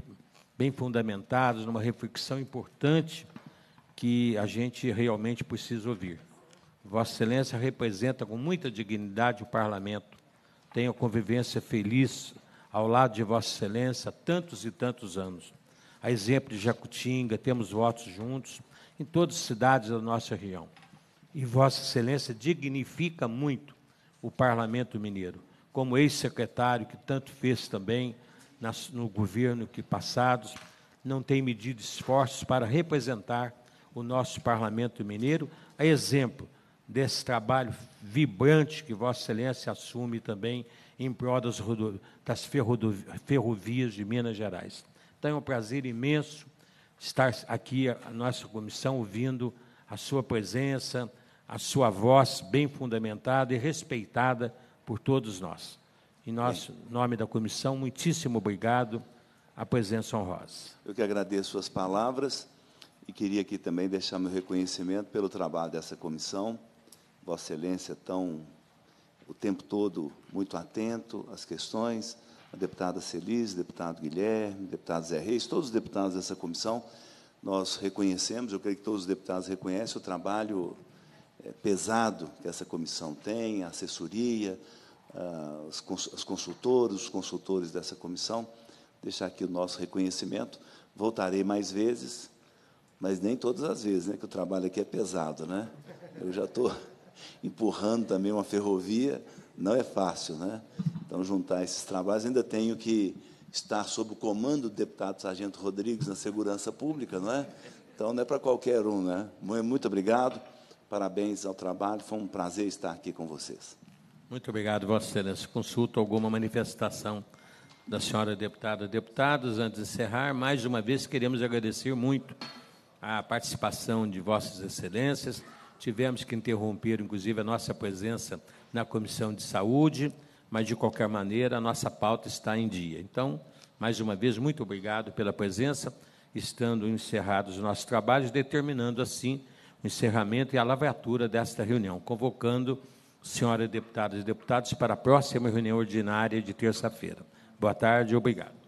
bem fundamentadas, numa reflexão importante que a gente realmente precisa ouvir. Vossa Excelência representa com muita dignidade o parlamento. Tenho convivência feliz ao lado de Vossa Excelência há tantos e tantos anos a exemplo de Jacutinga, temos votos juntos em todas as cidades da nossa região. E Vossa Excelência dignifica muito o Parlamento Mineiro, como ex-secretário que tanto fez também no governo que passados, não tem medido esforços para representar o nosso Parlamento Mineiro, a exemplo desse trabalho vibrante que Vossa Excelência assume também em prol das, das ferrovias de Minas Gerais. Então é um prazer imenso estar aqui, a nossa comissão, ouvindo a sua presença, a sua voz bem fundamentada e respeitada por todos nós. Em nosso bem, nome da comissão, muitíssimo obrigado à presença honrosa. Eu que agradeço suas palavras e queria aqui também deixar meu reconhecimento pelo trabalho dessa comissão. Vossa Excelência tão o tempo todo muito atento às questões a deputada Celis, deputado Guilherme, deputado Zé Reis, todos os deputados dessa comissão, nós reconhecemos, eu creio que todos os deputados reconhecem o trabalho eh, pesado que essa comissão tem, a assessoria, as ah, consultoras, os consultores dessa comissão, deixar aqui o nosso reconhecimento. Voltarei mais vezes, mas nem todas as vezes, né, que o trabalho aqui é pesado, né? Eu já estou [laughs] empurrando também uma ferrovia, não é fácil, né? Então, juntar esses trabalhos. Ainda tenho que estar sob o comando do deputado Sargento Rodrigues na segurança pública, não é? Então, não é para qualquer um, né? Muito obrigado, parabéns ao trabalho, foi um prazer estar aqui com vocês. Muito obrigado, Vossa Excelência. Consulto alguma manifestação da senhora deputada. Deputados, antes de encerrar, mais uma vez queremos agradecer muito a participação de Vossas Excelências. Tivemos que interromper, inclusive, a nossa presença na Comissão de Saúde mas de qualquer maneira a nossa pauta está em dia. Então, mais uma vez, muito obrigado pela presença, estando encerrados os nossos trabalhos, determinando assim o encerramento e a lavratura desta reunião, convocando senhoras deputadas e deputados para a próxima reunião ordinária de terça-feira. Boa tarde, obrigado.